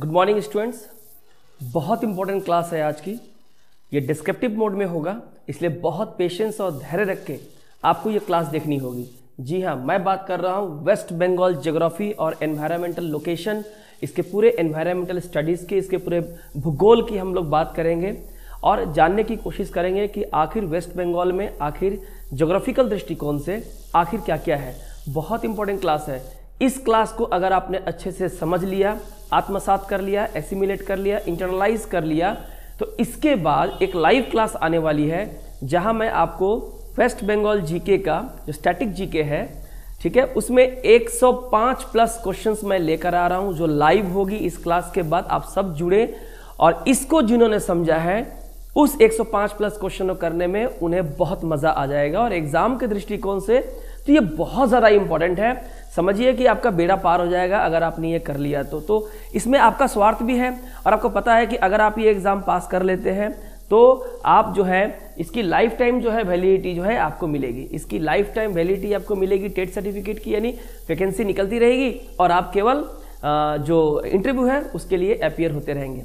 Good morning students बहुत important class है आज की ये डिस्क्रिप्टिव मोड में होगा इसलिए बहुत पेशेंस और धैर्य रख के आपको ये क्लास देखनी होगी जी हाँ मैं बात कर रहा हूँ वेस्ट बंगाल जोग्राफी और एनवायरमेंटल लोकेशन इसके पूरे एनवायरमेंटल स्टडीज़ के इसके पूरे भूगोल की हम लोग बात करेंगे और जानने की कोशिश करेंगे कि आखिर वेस्ट बंगाल में आखिर जोग्राफिकल दृष्टिकोण से आखिर क्या क्या है बहुत इंपॉर्टेंट क्लास है इस क्लास को अगर आपने अच्छे से समझ लिया आत्मसात कर लिया एसिमिलेट कर लिया इंटरनलाइज कर लिया तो इसके बाद एक लाइव क्लास आने वाली है जहां मैं आपको वेस्ट बंगाल जीके का जो स्टैटिक जीके है ठीक है उसमें 105 प्लस क्वेश्चंस मैं लेकर आ रहा हूं जो लाइव होगी इस क्लास के बाद आप सब जुड़े और इसको जिन्होंने समझा है उस 105 प्लस क्वेश्चन करने में उन्हें बहुत मज़ा आ जाएगा और एग्ज़ाम के दृष्टिकोण से तो ये बहुत ज़्यादा इंपॉर्टेंट है समझिए कि आपका बेड़ा पार हो जाएगा अगर आपने ये कर लिया तो तो इसमें आपका स्वार्थ भी है और आपको पता है कि अगर आप ये एग्ज़ाम पास कर लेते हैं तो आप जो है इसकी लाइफ टाइम जो है वैलिडिटी जो है आपको मिलेगी इसकी लाइफ टाइम वैलिडिटी आपको मिलेगी टेट सर्टिफिकेट की यानी वैकेंसी निकलती रहेगी और आप केवल जो इंटरव्यू है उसके लिए अपियर होते रहेंगे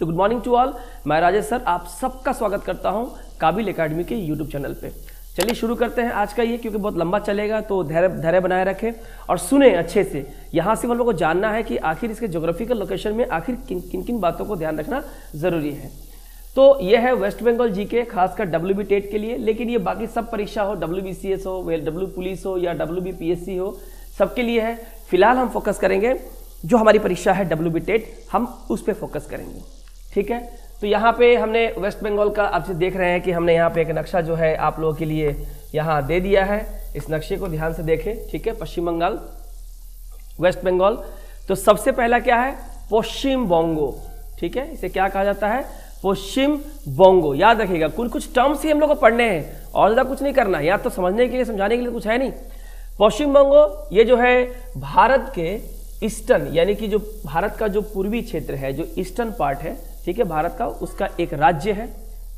तो गुड मॉर्निंग टू ऑल मैं राजेश सर आप सबका स्वागत करता हूँ काबिल अकेडमी के यूट्यूब चैनल पर चलिए शुरू करते हैं आज का ये क्योंकि बहुत लंबा चलेगा तो धैर्य धैर्य बनाए रखें और सुने अच्छे से यहाँ से हम लोगों को जानना है कि आखिर इसके जोग्राफिकल लोकेशन में आखिर किन किन किन बातों को ध्यान रखना ज़रूरी है तो ये है वेस्ट बंगाल जीके खासकर डब्ल्यू बी टेट के लिए लेकिन ये बाकी सब परीक्षा हो डब्ल्यू बी सी एस हो वेल डब्ल्यू पुलिस हो या W B P S C हो सबके लिए है फिलहाल हम फोकस करेंगे जो हमारी परीक्षा है डब्ल्यू बी टेट हम उस पर फोकस करेंगे ठीक है तो यहाँ पे हमने वेस्ट बंगाल का आप देख रहे हैं कि हमने यहाँ पे एक नक्शा जो है आप लोगों के लिए यहाँ दे दिया है इस नक्शे को ध्यान से देखें ठीक है पश्चिम बंगाल वेस्ट बंगाल तो सबसे पहला क्या है पश्चिम बोंगो ठीक है इसे क्या कहा जाता है पश्चिम बोंगो याद रखिएगा कुछ कुछ टर्म्स ही हम लोग को पढ़ने हैं और ज़्यादा कुछ नहीं करना या तो समझने के लिए समझाने के लिए कुछ है नहीं पश्चिम बंगो ये जो है भारत के ईस्टर्न यानी कि जो भारत का जो पूर्वी क्षेत्र है जो ईस्टर्न पार्ट है ठीक है भारत का उसका एक राज्य है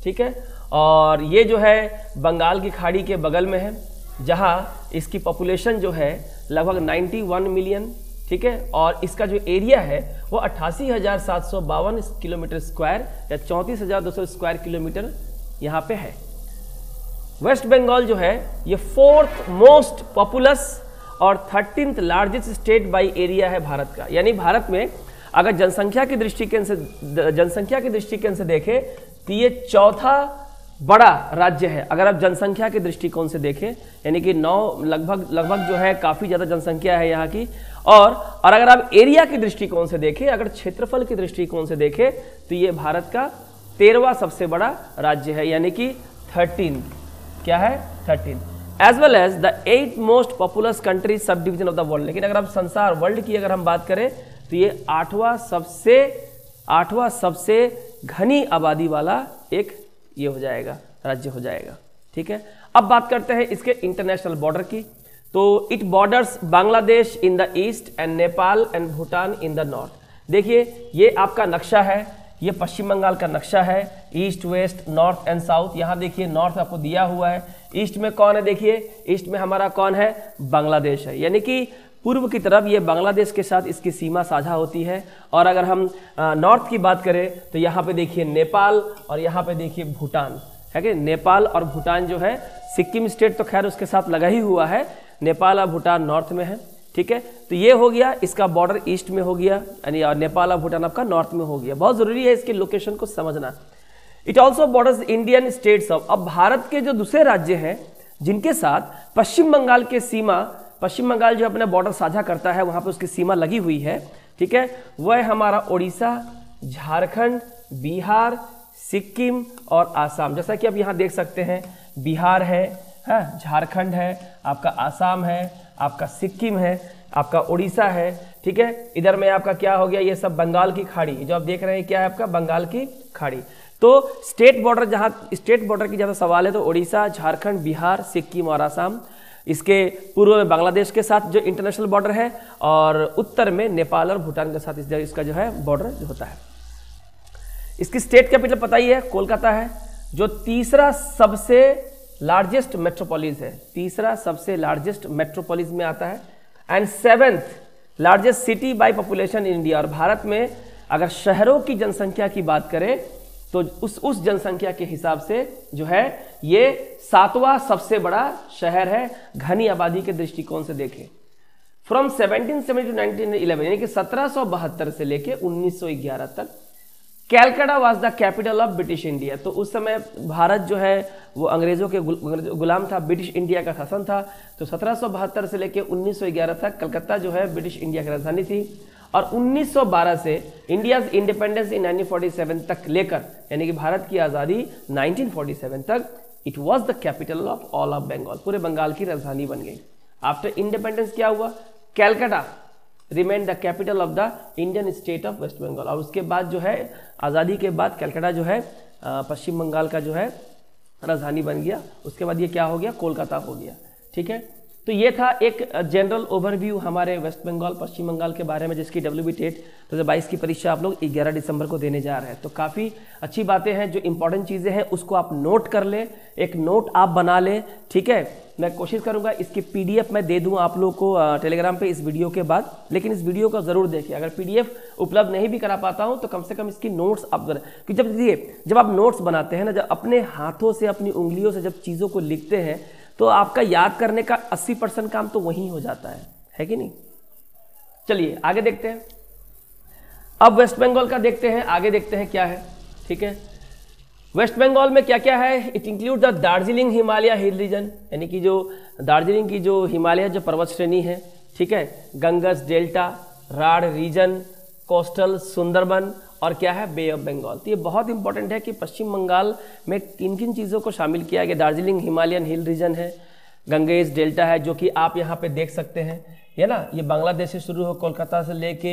ठीक है और ये जो है बंगाल की खाड़ी के बगल में है जहाँ इसकी पॉपुलेशन जो है लगभग 91 मिलियन ठीक है और इसका जो एरिया है वो अट्ठासी किलोमीटर स्क्वायर या चौंतीस स्क्वायर किलोमीटर यहाँ पे है वेस्ट बंगाल जो है ये फोर्थ मोस्ट पॉपुलस और thirteenth largest state by area है भारत का यानी भारत में अगर जनसंख्या के दृष्टिकोण से जनसंख्या के दृष्टिकोण से देखें तो ये चौथा बड़ा राज्य है अगर आप जनसंख्या के दृष्टिकोण से देखें यानी कि नौ लगभग लगभग जो है काफ़ी ज़्यादा जनसंख्या है यहाँ की और और अगर आप एरिया के दृष्टिकोण से देखें अगर क्षेत्रफल के दृष्टिकोण से देखें तो ये भारत का तेरहवा सबसे बड़ा राज्य है यानी कि थर्टीन क्या है thirteen as well as the eighth most populous country subdivision of the world लेकिन अगर आप संसार वर्ल्ड की अगर हम बात करें तो ये आठवां सबसे आठवां सबसे घनी आबादी वाला एक ये हो जाएगा राज्य हो जाएगा ठीक है अब बात करते हैं इसके इंटरनेशनल बॉर्डर की तो it borders Bangladesh in the east and Nepal and Bhutan in the north देखिए ये आपका नक्शा है ये पश्चिम बंगाल का नक्शा है east west north and south यहाँ देखिए नॉर्थ आपको दिया हुआ है ईस्ट में कौन है देखिए ईस्ट में हमारा कौन है बांग्लादेश है यानी कि पूर्व की तरफ ये बांग्लादेश के साथ इसकी सीमा साझा होती है और अगर हम नॉर्थ की बात करें तो यहाँ पे देखिए नेपाल और यहाँ पे देखिए भूटान है कि नेपाल और भूटान जो है सिक्किम स्टेट तो खैर उसके साथ लगा ही हुआ है नेपाल और भूटान नॉर्थ में है ठीक है तो ये हो गया इसका बॉर्डर ईस्ट में हो गया यानी और नेपाल और भूटान आपका नॉर्थ में हो गया बहुत ज़रूरी है इसके लोकेशन को समझना it also borders Indian states of अब भारत के जो दूसरे राज्य हैं जिनके साथ पश्चिम बंगाल के सीमा पश्चिम बंगाल जो अपने बॉर्डर साझा करता है वहाँ पर उसकी सीमा लगी हुई है ठीक है वह हमारा उड़ीसा झारखंड बिहार सिक्किम और आसाम जैसा कि आप यहाँ देख सकते हैं बिहार है हाँ झारखंड है आपका आसाम है आपका सिक्किम है आपका उड़ीसा है ठीक है इधर में आपका क्या हो गया ये सब बंगाल की खाड़ी जो आप देख रहे हैं क्या है आपका बंगाल की खाड़ी तो स्टेट बॉर्डर जहाँ स्टेट बॉर्डर की ज़्यादा सवाल है तो उड़ीसा झारखंड बिहार सिक्किम और आसाम इसके पूर्व में बांग्लादेश के साथ जो इंटरनेशनल बॉर्डर है और उत्तर में नेपाल और भूटान के साथ इसका जो है बॉर्डर जो होता है इसकी स्टेट कैपिटल पता ही है कोलकाता है जो तीसरा सबसे लार्जेस्ट मेट्रोपोलिस है तीसरा सबसे लार्जेस्ट मेट्रोपोलिस में आता है and seventh largest city by population in India और भारत में अगर शहरों की जनसंख्या की बात करें तो उस उस जनसंख्या के हिसाब से जो है ये सातवां सबसे बड़ा शहर है घनी आबादी के दृष्टिकोण से देखें फ्रॉम 1770 टू नाइनटीन यानी कि सत्रह से लेके 1911 तक Calcutta was the capital of British India तो उस समय भारत जो है वो अंग्रेजों के गुलाम था ब्रिटिश इंडिया का शासन था तो सत्रह से लेके 1911 तक कलकत्ता जो है ब्रिटिश इंडिया की राजधानी थी और 1912 से इंडिया इंडिपेंडेंस इन 1947 तक लेकर यानी कि भारत की आज़ादी 1947 तक it was the capital of all of Bengal पूरे बंगाल की राजधानी बन गई आफ्टर इंडिपेंडेंस क्या हुआ Calcutta remain the capital of the Indian state of waste Bengal और उसके बाद जो है आज़ादी के बाद कैलकाटा जो है पश्चिम बंगाल का जो है राजधानी बन गया उसके बाद ये क्या हो गया कोलकाता हो गया ठीक है तो ये था एक जनरल ओवरव्यू हमारे वेस्ट बंगाल पश्चिम बंगाल के बारे में जिसकी डब्ल्यू बी टेट दो हज़ार बाईस की परीक्षा आप लोग ग्यारह दिसंबर को देने जा रहे हैं तो काफ़ी अच्छी बातें हैं जो इंपॉर्टेंट चीज़ें हैं उसको आप नोट कर लें एक नोट आप बना लें ठीक है मैं कोशिश करूंगा इसकी पीडीएफ मैं दे दूं आप लोग को टेलीग्राम पे इस वीडियो के बाद लेकिन इस वीडियो को ज़रूर देखिए अगर पीडीएफ उपलब्ध नहीं भी करा पाता हूं तो कम से कम इसकी नोट्स आप क्योंकि जब देखिए जब आप नोट्स बनाते हैं ना जब अपने हाथों से अपनी उंगलियों से जब चीज़ों को लिखते हैं तो आपका याद करने का 80 परसेंट काम तो वहीं हो जाता है है कि नहीं चलिए आगे देखते हैं अब वेस्ट बंगाल का देखते हैं आगे देखते हैं क्या है ठीक है वेस्ट बंगाल में क्या क्या है it include the Darjeeling Himalaya hill region यानी कि जो दार्जिलिंग की जो हिमालय जो पर्वत श्रेणी है ठीक है Ganges delta Rarh region coastal Sundarban और क्या है बे ऑफ बंगाल तो ये बहुत इंपॉर्टेंट है कि पश्चिम बंगाल में किन किन चीज़ों को शामिल किया गया दार्जिलिंग हिमालयन हिल रीजन है गंगेज डेल्टा है जो कि आप यहाँ पे देख सकते हैं ये ना ये बांग्लादेश से शुरू हो कोलकाता से लेके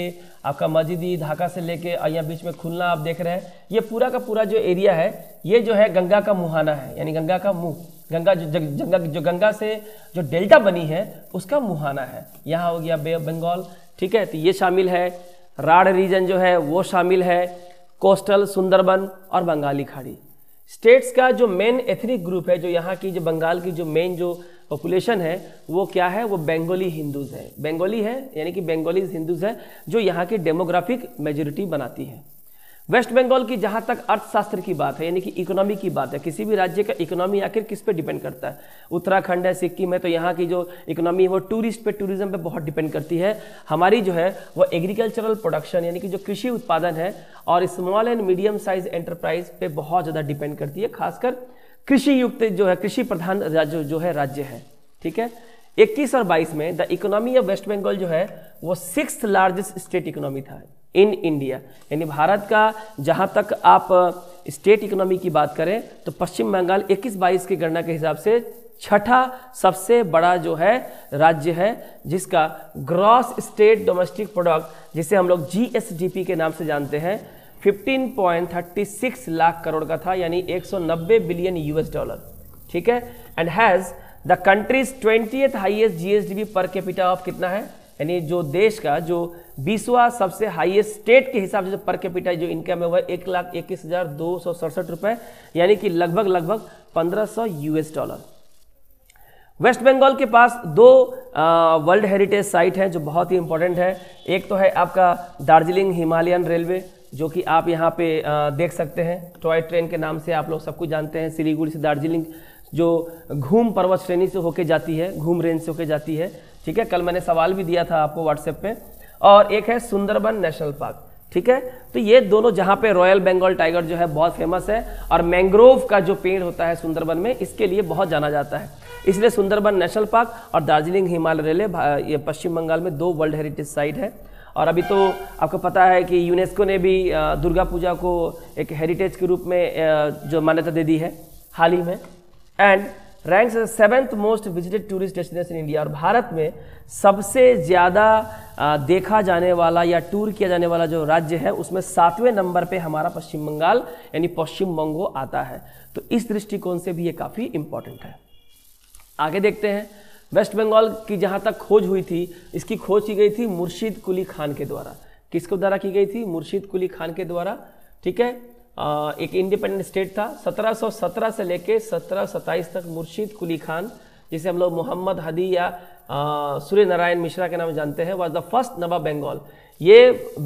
आपका मस्जिदी ढाका से लेके और यहाँ बीच में खुलना आप देख रहे हैं ये पूरा का पूरा जो एरिया है ये जो है गंगा का मुहाना है यानी गंगा का मुँह गंगा जो गंगा जो गंगा से जो डेल्टा बनी है उसका मुहाना है यहाँ हो गया बे ऑफ बंगाल ठीक है तो ये शामिल है राड रीजन जो है वो शामिल है कोस्टल सुंदरबन और बंगाली खाड़ी स्टेट्स का जो मेन एथनिक ग्रुप है जो यहाँ की जो बंगाल की जो मेन जो पॉपुलेशन है वो क्या है वो बंगाली हिंदूज है बंगाली है यानी कि बंगाली हिंदूज है जो यहाँ की डेमोग्राफिक मेजोरिटी बनाती है वेस्ट बंगाल की जहां तक अर्थशास्त्र की बात है यानी कि इकोनॉमी की बात है किसी भी राज्य का इकोनॉमी आखिर किस पे डिपेंड करता है उत्तराखंड है सिक्किम है तो यहाँ की जो इकोनॉमी है वो टूरिस्ट पे टूरिज्म पे बहुत डिपेंड करती है हमारी जो है वो एग्रीकल्चरल प्रोडक्शन यानी कि जो कृषि उत्पादन है और small and medium size enterprise पे बहुत ज़्यादा डिपेंड करती है खासकर कृषि युक्त जो है कृषि प्रधान राज्य जो है राज्य है ठीक है इक्कीस और बाईस में the economy of waste Bengal जो है वो सिक्स लार्जेस्ट स्टेट इकोनॉमी था इन इंडिया यानी भारत का जहाँ तक आप स्टेट इकोनॉमी की बात करें तो पश्चिम बंगाल 21 बाईस की गणना के हिसाब से छठा सबसे बड़ा जो है राज्य है जिसका ग्रॉस स्टेट डोमेस्टिक प्रोडक्ट जिसे हम लोग जीएसडीपी के नाम से जानते हैं 15.36 लाख करोड़ का था यानी 190 बिलियन यूएस डॉलर ठीक है and has the country's twenty highest GSDP per capita of कितना है यानी जो देश का जो बीसवा सबसे हाईएस्ट स्टेट के हिसाब से जो पर कैपिटा जो इनकम है वह एक लाख इक्कीस हजार दो सौ सड़सठ रुपए यानी कि लगभग लगभग पंद्रह सौ यूएस डॉलर वेस्ट बंगाल के पास दो वर्ल्ड हेरिटेज साइट हैं जो बहुत ही इंपॉर्टेंट है एक तो है आपका दार्जिलिंग हिमालयन रेलवे जो कि आप यहाँ पे आ, देख सकते हैं टॉय ट्रेन के नाम से आप लोग सब कुछ जानते हैं सिलीगुड़ी से दार्जिलिंग जो घूम पर्वत श्रेणी से होके जाती है घूम रेंज से होके जाती है ठीक है कल मैंने सवाल भी दिया था आपको व्हाट्सएप पे और एक है सुंदरबन नेशनल पार्क ठीक है तो ये दोनों जहां पे रॉयल बंगाल टाइगर जो है बहुत फेमस है और मैंग्रोव का जो पेड़ होता है सुंदरबन में इसके लिए बहुत जाना जाता है इसलिए सुंदरबन नेशनल पार्क और दार्जिलिंग हिमालय रेले ये पश्चिम बंगाल में दो वर्ल्ड हेरिटेज साइट है और अभी तो आपको पता है कि यूनेस्को ने भी दुर्गा पूजा को एक हेरिटेज के रूप में जो मान्यता दे दी है हाल ही में and ranks seventh most visited tourist destination India और भारत में सबसे ज़्यादा देखा जाने वाला या टूर किया जाने वाला जो राज्य है उसमें सातवें नंबर पे हमारा पश्चिम बंगाल यानी पश्चिम बंगो आता है तो इस दृष्टिकोण से भी ये काफ़ी इंपॉर्टेंट है आगे देखते हैं वेस्ट बंगाल की जहाँ तक खोज हुई थी इसकी खोज की गई थी मुर्शीद कुली खान के द्वारा किसके द्वारा की गई थी मुर्शीद कुली खान के द्वारा ठीक है एक इंडिपेंडेंट स्टेट था 1717 से लेके 1727 तक मुर्शीद कुली खान जिसे हम लोग मोहम्मद हदी या सूर्य नारायण मिश्रा के नाम जानते हैं was the first Nawab Bengal ये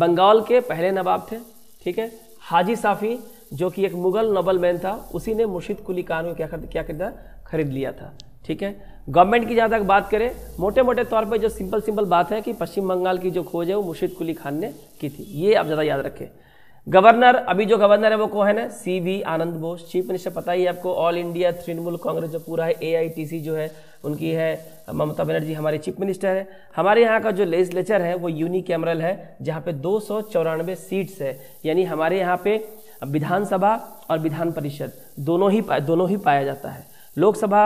बंगाल के पहले नवाब थे ठीक है हाजी साफ़ी जो कि एक मुगल नोबल मैन था उसी ने मुर्शीद कुली खान को क्या कर, क्या खरीदा खरीद लिया था ठीक है गवर्नमेंट की जहाँ तक बात करें मोटे मोटे तौर पर जो सिंपल सिंपल बात है कि पश्चिम बंगाल की जो खोज है वो मुर्शीद कुली खान ने की थी ये आप ज़्यादा याद रखें गवर्नर अभी जो गवर्नर है वो कौन है ना C V Anand Bose chief minister पता ही आपको ऑल इंडिया तृणमूल कांग्रेस जो पूरा है एआईटीसी जो है उनकी है ममता बनर्जी हमारे चीफ मिनिस्टर है हमारे यहाँ का जो लेजिस्लेचर है वो यूनी कैमरल है जहाँ पे दो सीट्स है यानी हमारे यहाँ पे विधानसभा और विधान परिषद दोनों ही दोनों ही पाया जाता है लोकसभा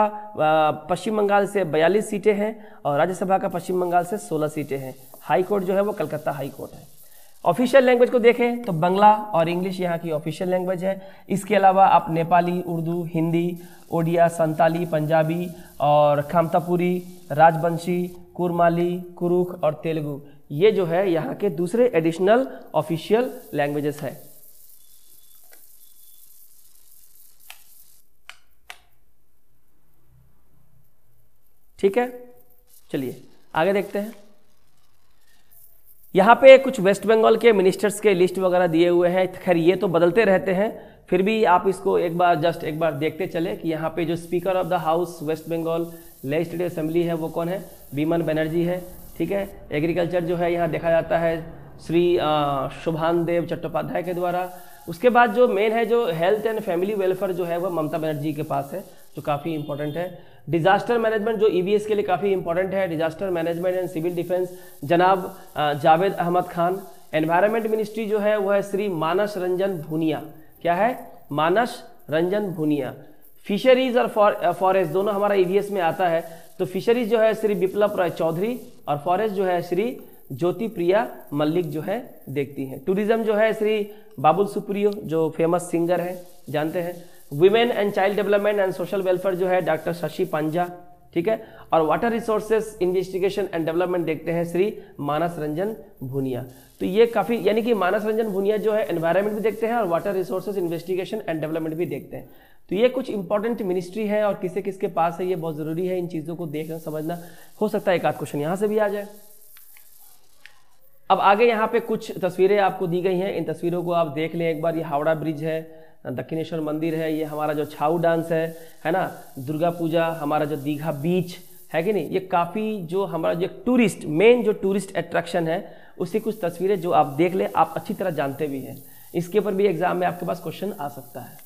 पश्चिम बंगाल से 42 सीटें हैं और राज्यसभा का पश्चिम बंगाल से 16 सीटें हैं हाई कोर्ट जो है वो कलकत्ता हाई कोर्ट है ऑफिशियल लैंग्वेज को देखें तो बंगला और इंग्लिश यहाँ की ऑफिशियल लैंग्वेज है इसके अलावा आप नेपाली उर्दू हिंदी ओडिया संताली पंजाबी और खामतापुरी राजवंशी कुरमाली कुरुख और तेलुगु ये जो है यहाँ के दूसरे एडिशनल ऑफिशियल लैंग्वेजेस है ठीक है चलिए आगे देखते हैं यहाँ पे कुछ वेस्ट बंगाल के मिनिस्टर्स के लिस्ट वगैरह दिए हुए हैं खैर ये तो बदलते रहते हैं फिर भी आप इसको एक बार जस्ट एक बार देखते चले कि यहाँ पे जो speaker of the house west Bengal legislative assembly है वो कौन है बीमन बनर्जी है ठीक है एग्रीकल्चर जो है यहाँ देखा जाता है श्री शुभान देव चट्टोपाध्याय के द्वारा उसके बाद जो मेन है जो हेल्थ एंड फैमिली वेलफेयर जो है वो ममता बनर्जी के पास है जो काफ़ी इंपॉर्टेंट है डिजास्टर मैनेजमेंट जो ईवीएस e के लिए काफ़ी इंपॉर्टेंट है disaster management and civil defence जनाब जावेद अहमद खान एनवायरमेंट मिनिस्ट्री जो है वह है श्री मानस रंजन भूनिया क्या है मानस रंजन भूनिया फिशरीज और फॉरेस्ट दोनों हमारा ईवीएस e में आता है तो फिशरीज जो है श्री बिप्लब राय चौधरी और फॉरेस्ट जो है श्री ज्योति प्रिया मल्लिक जो है देखती हैं टूरिज्म जो है श्री बाबुल सुप्रियो जो फेमस सिंगर हैं जानते हैं women and child development and social welfare जो है डॉक्टर शशि पांजा ठीक है और water resources investigation and development देखते हैं श्री मानस रंजन भूनिया तो ये काफ़ी यानी कि मानस रंजन भूनिया जो है एनवायरमेंट भी देखते हैं और water resources investigation and development भी देखते हैं तो ये कुछ इंपॉर्टेंट मिनिस्ट्री है और किसे किसके पास है ये बहुत ज़रूरी है इन चीज़ों को देखना समझना हो सकता है एक आध क्वेश्चन यहां से भी आ जाए अब आगे यहाँ पे कुछ तस्वीरें आपको दी गई हैं इन तस्वीरों को आप देख लें एक बार ये हावड़ा ब्रिज है दक्षिणेश्वर मंदिर है ये हमारा जो छाऊ डांस है है ना दुर्गा पूजा हमारा जो दीघा बीच है कि नहीं ये काफ़ी जो हमारा जो टूरिस्ट मेन जो टूरिस्ट अट्रैक्शन है उसकी कुछ तस्वीरें जो आप देख ले आप अच्छी तरह जानते भी हैं इसके ऊपर भी एग्जाम में आपके पास क्वेश्चन आ सकता है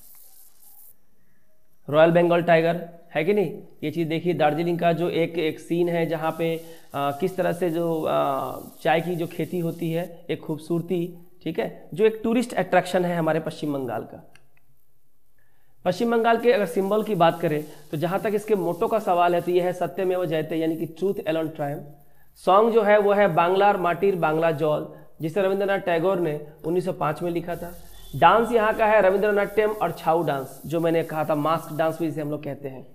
रॉयल बंगाल टाइगर है कि नहीं ये चीज़ देखिए दार्जिलिंग का जो एक एक सीन है जहाँ पे आ, किस तरह से जो आ, चाय की जो खेती होती है एक खूबसूरती ठीक है जो एक टूरिस्ट अट्रैक्शन है हमारे पश्चिम बंगाल का पश्चिम बंगाल के अगर सिंबल की बात करें तो जहाँ तक इसके मोटो का सवाल है तो यह है सत्य में वो जयते यानी कि ट्रूथ एलोन ट्राइम सॉन्ग जो है वो है बांग्लार माटिर बांग्ला जॉल जिसे रविंद्रनाथ टैगोर ने 1905 में लिखा था डांस यहाँ का है रविंद्रनाट्यम और छाऊ डांस जो मैंने कहा था मास्क डांस भी जिसे हम लोग कहते हैं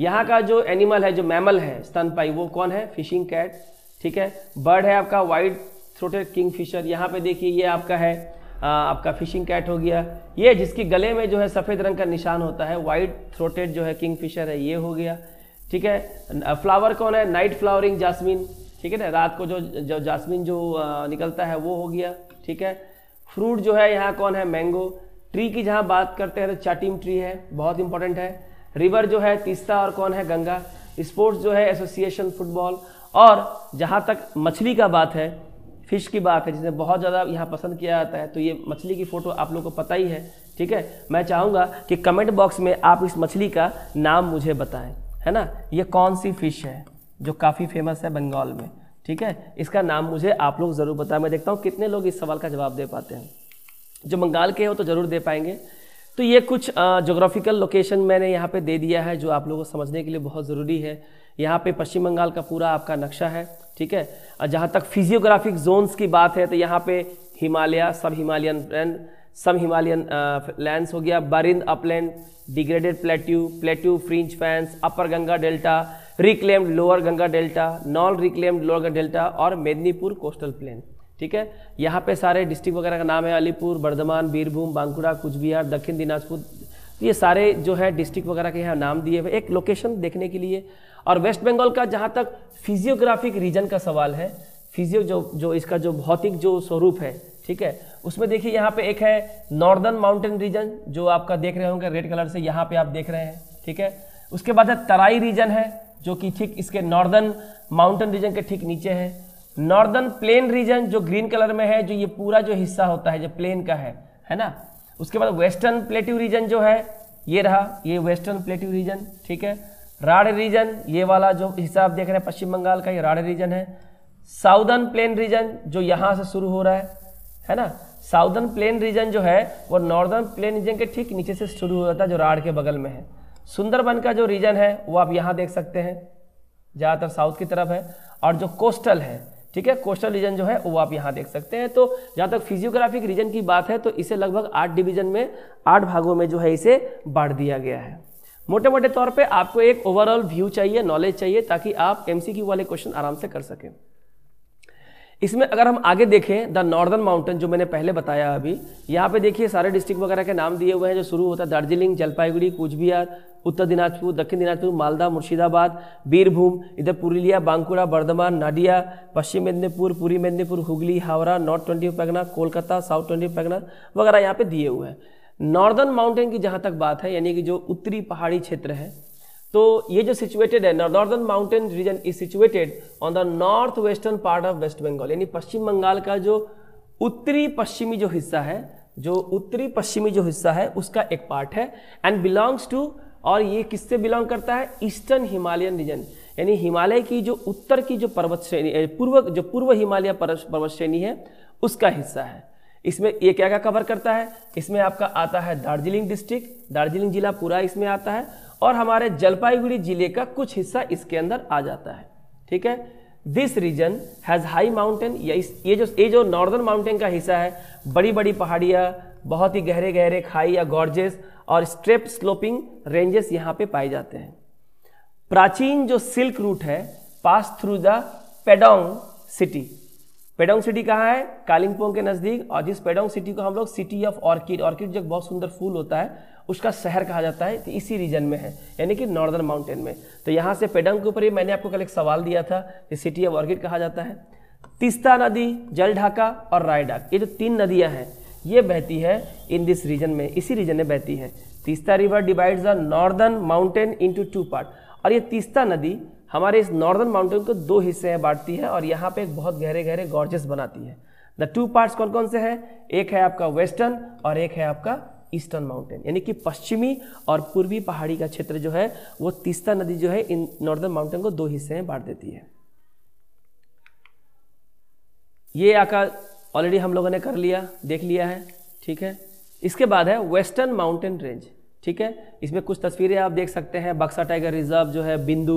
यहाँ का जो एनिमल है जो मैमल है स्तनपाई वो कौन है फिशिंग कैट ठीक है बर्ड है आपका वाइट थ्रोटेड किंग फिशर यहाँ पे देखिए ये आपका है आपका फिशिंग कैट हो गया ये जिसकी गले में जो है सफ़ेद रंग का निशान होता है वाइट थ्रोटेड जो है किंग फिशर है ये हो गया ठीक है फ्लावर कौन है नाइट फ्लावरिंग जासमिन ठीक है ना रात को जो जो जासमिन जो निकलता है वो हो गया ठीक है फ्रूट जो है यहाँ कौन है मैंगो ट्री की जहाँ बात करते हैं तो चाटिम ट्री है बहुत इंपॉर्टेंट है रिवर जो है तीस्ता और कौन है गंगा स्पोर्ट्स जो है एसोसिएशन फुटबॉल और जहाँ तक मछली का बात है फिश की बात है जिसे बहुत ज़्यादा यहाँ पसंद किया जाता है तो ये मछली की फ़ोटो आप लोग को पता ही है ठीक है मैं चाहूँगा कि कमेंट बॉक्स में आप इस मछली का नाम मुझे बताएं है ना ये कौन सी फ़िश है जो काफ़ी फेमस है बंगाल में ठीक है इसका नाम मुझे आप लोग ज़रूर बताएं मैं देखता हूँ कितने लोग इस सवाल का जवाब दे पाते हैं जो बंगाल के हो तो ज़रूर दे पाएंगे तो ये कुछ जोग्राफिकल लोकेशन मैंने यहाँ पे दे दिया है जो आप लोगों को समझने के लिए बहुत ज़रूरी है यहाँ पे पश्चिम बंगाल का पूरा आपका नक्शा है ठीक है और जहाँ तक फिजियोग्राफिक जोन्स की बात है तो यहाँ पे हिमालय सब हिमालयन लैंड सब हिमालयन लैंड्स हो गया Barind upland degraded plateau plateau fringe fans upper Ganga delta reclaimed lower Ganga delta non reclaimed lower Ganga delta और मेदनीपुर कोस्टल प्लेन ठीक है यहाँ पे सारे डिस्ट्रिक्ट वगैरह का नाम है अलीपुर बर्धमान बीरभूम बांकुड़ा कुचबिहार दक्षिण दिनाजपुर ये सारे जो है डिस्ट्रिक्ट वगैरह के यहाँ नाम दिए हुए एक लोकेशन देखने के लिए और वेस्ट बंगाल का जहाँ तक फिजियोग्राफिक रीजन का सवाल है फिजियो जो जो इसका जो भौतिक जो स्वरूप है ठीक है उसमें देखिए यहाँ पे एक है नॉर्दर्न माउंटेन रीजन जो आपका देख रहे होंगे रेड कलर से यहाँ पे आप देख रहे हैं ठीक है उसके बाद है तराई रीजन है जो कि ठीक इसके नॉर्दर्न माउंटेन रीजन के ठीक नीचे है नॉर्दर्न प्लेन रीजन जो ग्रीन कलर में है जो ये पूरा जो हिस्सा होता है जो प्लेन का है है ना उसके बाद वेस्टर्न प्लेटिव रीजन जो है ये रहा ये वेस्टर्न प्लेटिव रीजन ठीक है राड रीजन ये वाला जो हिस्सा आप देख रहे हैं पश्चिम बंगाल का ये राड रीजन है साउदर्न प्लेन रीजन जो यहाँ से शुरू हो रहा है है ना साउदर्न प्लेन रीजन जो है वो नॉर्दर्न प्लेन रीजन के ठीक नीचे से शुरू हो जाता है जो राड के बगल में है सुंदरबन का जो रीजन है वो आप यहाँ देख सकते हैं ज़्यादातर साउथ की तरफ है और जो कोस्टल है ठीक है कोस्टल रीजन जो है वो आप यहाँ देख सकते हैं तो जहाँ तक फिजियोग्राफिक रीजन की बात है तो इसे लगभग आठ डिवीजन में आठ भागों में जो है इसे बांट दिया गया है मोटे मोटे तौर पे आपको एक ओवरऑल व्यू चाहिए नॉलेज चाहिए ताकि आप एमसीक्यू वाले क्वेश्चन आराम से कर सकें इसमें अगर हम आगे देखें द नॉर्दर्न माउंटेन जो मैंने पहले बताया अभी यहाँ पे देखिए सारे डिस्ट्रिक्ट वगैरह के नाम दिए हुए हैं जो शुरू होता है दार्जिलिंग जलपाईगुड़ी कूचबिहार उत्तर दिनाजपुर दक्षिण दिनाजपुर मालदा मुर्शिदाबाद बीरभूम इधर Purulia Bankura Bardhaman Nadia Paschim Medinipur Purvi Medinipur Hooghly Howrah north twenty Parganas Kolkata south twenty Parganas वगैरह यहाँ पे दिए हुए हैं नॉर्दर्न माउंटेन की जहाँ तक बात है यानी कि जो उत्तरी पहाड़ी क्षेत्र है तो ये जो सिचुएटेड है northern mountain region is situated on the north western part of waste Bengal यानी पश्चिम बंगाल का जो उत्तरी पश्चिमी जो हिस्सा है जो उत्तरी पश्चिमी जो हिस्सा है उसका एक पार्ट है एंड बिलोंग्स टू और ये किससे बिलोंग करता है ईस्टर्न हिमालयन रीजन यानी हिमालय की जो उत्तर की जो पर्वत श्रेणी पूर्व जो पूर्व हिमालय पर्वत श्रेणी है उसका हिस्सा है इसमें ये क्या क्या कवर करता है इसमें आपका आता है दार्जिलिंग डिस्ट्रिक्ट दार्जिलिंग जिला पूरा इसमें आता है और हमारे जलपाईगुड़ी जिले का कुछ हिस्सा इसके अंदर आ जाता है ठीक है this region has high mountain या इस ये जो ये जो नॉर्दर्न माउंटेन का हिस्सा है बड़ी बड़ी पहाड़ियाँ बहुत ही गहरे गहरे खाई या गॉर्जेस और स्ट्रेप स्लोपिंग रेंजेस यहाँ पे पाए जाते हैं प्राचीन जो सिल्क रूट है pass through the Pedong city Pedong city कहाँ है कालिम्पोंग के नज़दीक और जिस पेडोंग सिटी को हम लोग सिटी ऑफ ऑर्किड ऑर्किड जो बहुत सुंदर फूल होता है उसका शहर कहा जाता है तो इसी रीजन में है यानी कि नॉर्दर्न माउंटेन में तो यहाँ से पेडंग के ऊपर ही मैंने आपको कल एक सवाल दिया था कि सिटी ऑफ ऑर्गिड कहा जाता है तीस्ता नदी जल ढाका और रायडाक ये जो तीन नदियाँ हैं ये बहती है इन दिस रीजन में इसी रीजन में बहती है Teesta river divide the northern mountain into part और ये तीस्ता नदी हमारे इस नॉर्दर्न माउंटेन को दो हिस्से में बांटती है और यहाँ पे एक बहुत गहरे गहरे गॉर्जेस बनाती है द टू पार्ट्स कौन कौन से हैं एक है आपका वेस्टर्न और एक है आपका ईस्टर्न माउंटेन यानी कि पश्चिमी और पूर्वी पहाड़ी का क्षेत्र जो है वो तीस्ता नदी जो है इन नॉर्दर्न माउंटेन को दो हिस्से में बांट देती है ये आका ऑलरेडी हम लोगों ने कर लिया देख लिया है ठीक है इसके बाद है वेस्टर्न माउंटेन रेंज ठीक है इसमें कुछ तस्वीरें आप देख सकते हैं बक्सा टाइगर रिजर्व जो है बिंदु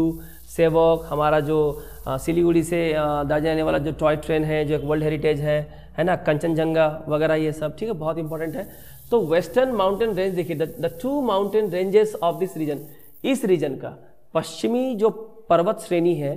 सेवक हमारा जो सिलीगुड़ी से दार्जिलिंग आने वाला जो टॉय ट्रेन है जो एक वर्ल्ड हेरिटेज है है ना कंचनजंगा वगैरह ये सब ठीक है बहुत इंपॉर्टेंट है तो वेस्टर्न माउंटेन रेंज देखिए the two mountain ranges of this region इस रीजन का पश्चिमी जो पर्वत श्रेणी है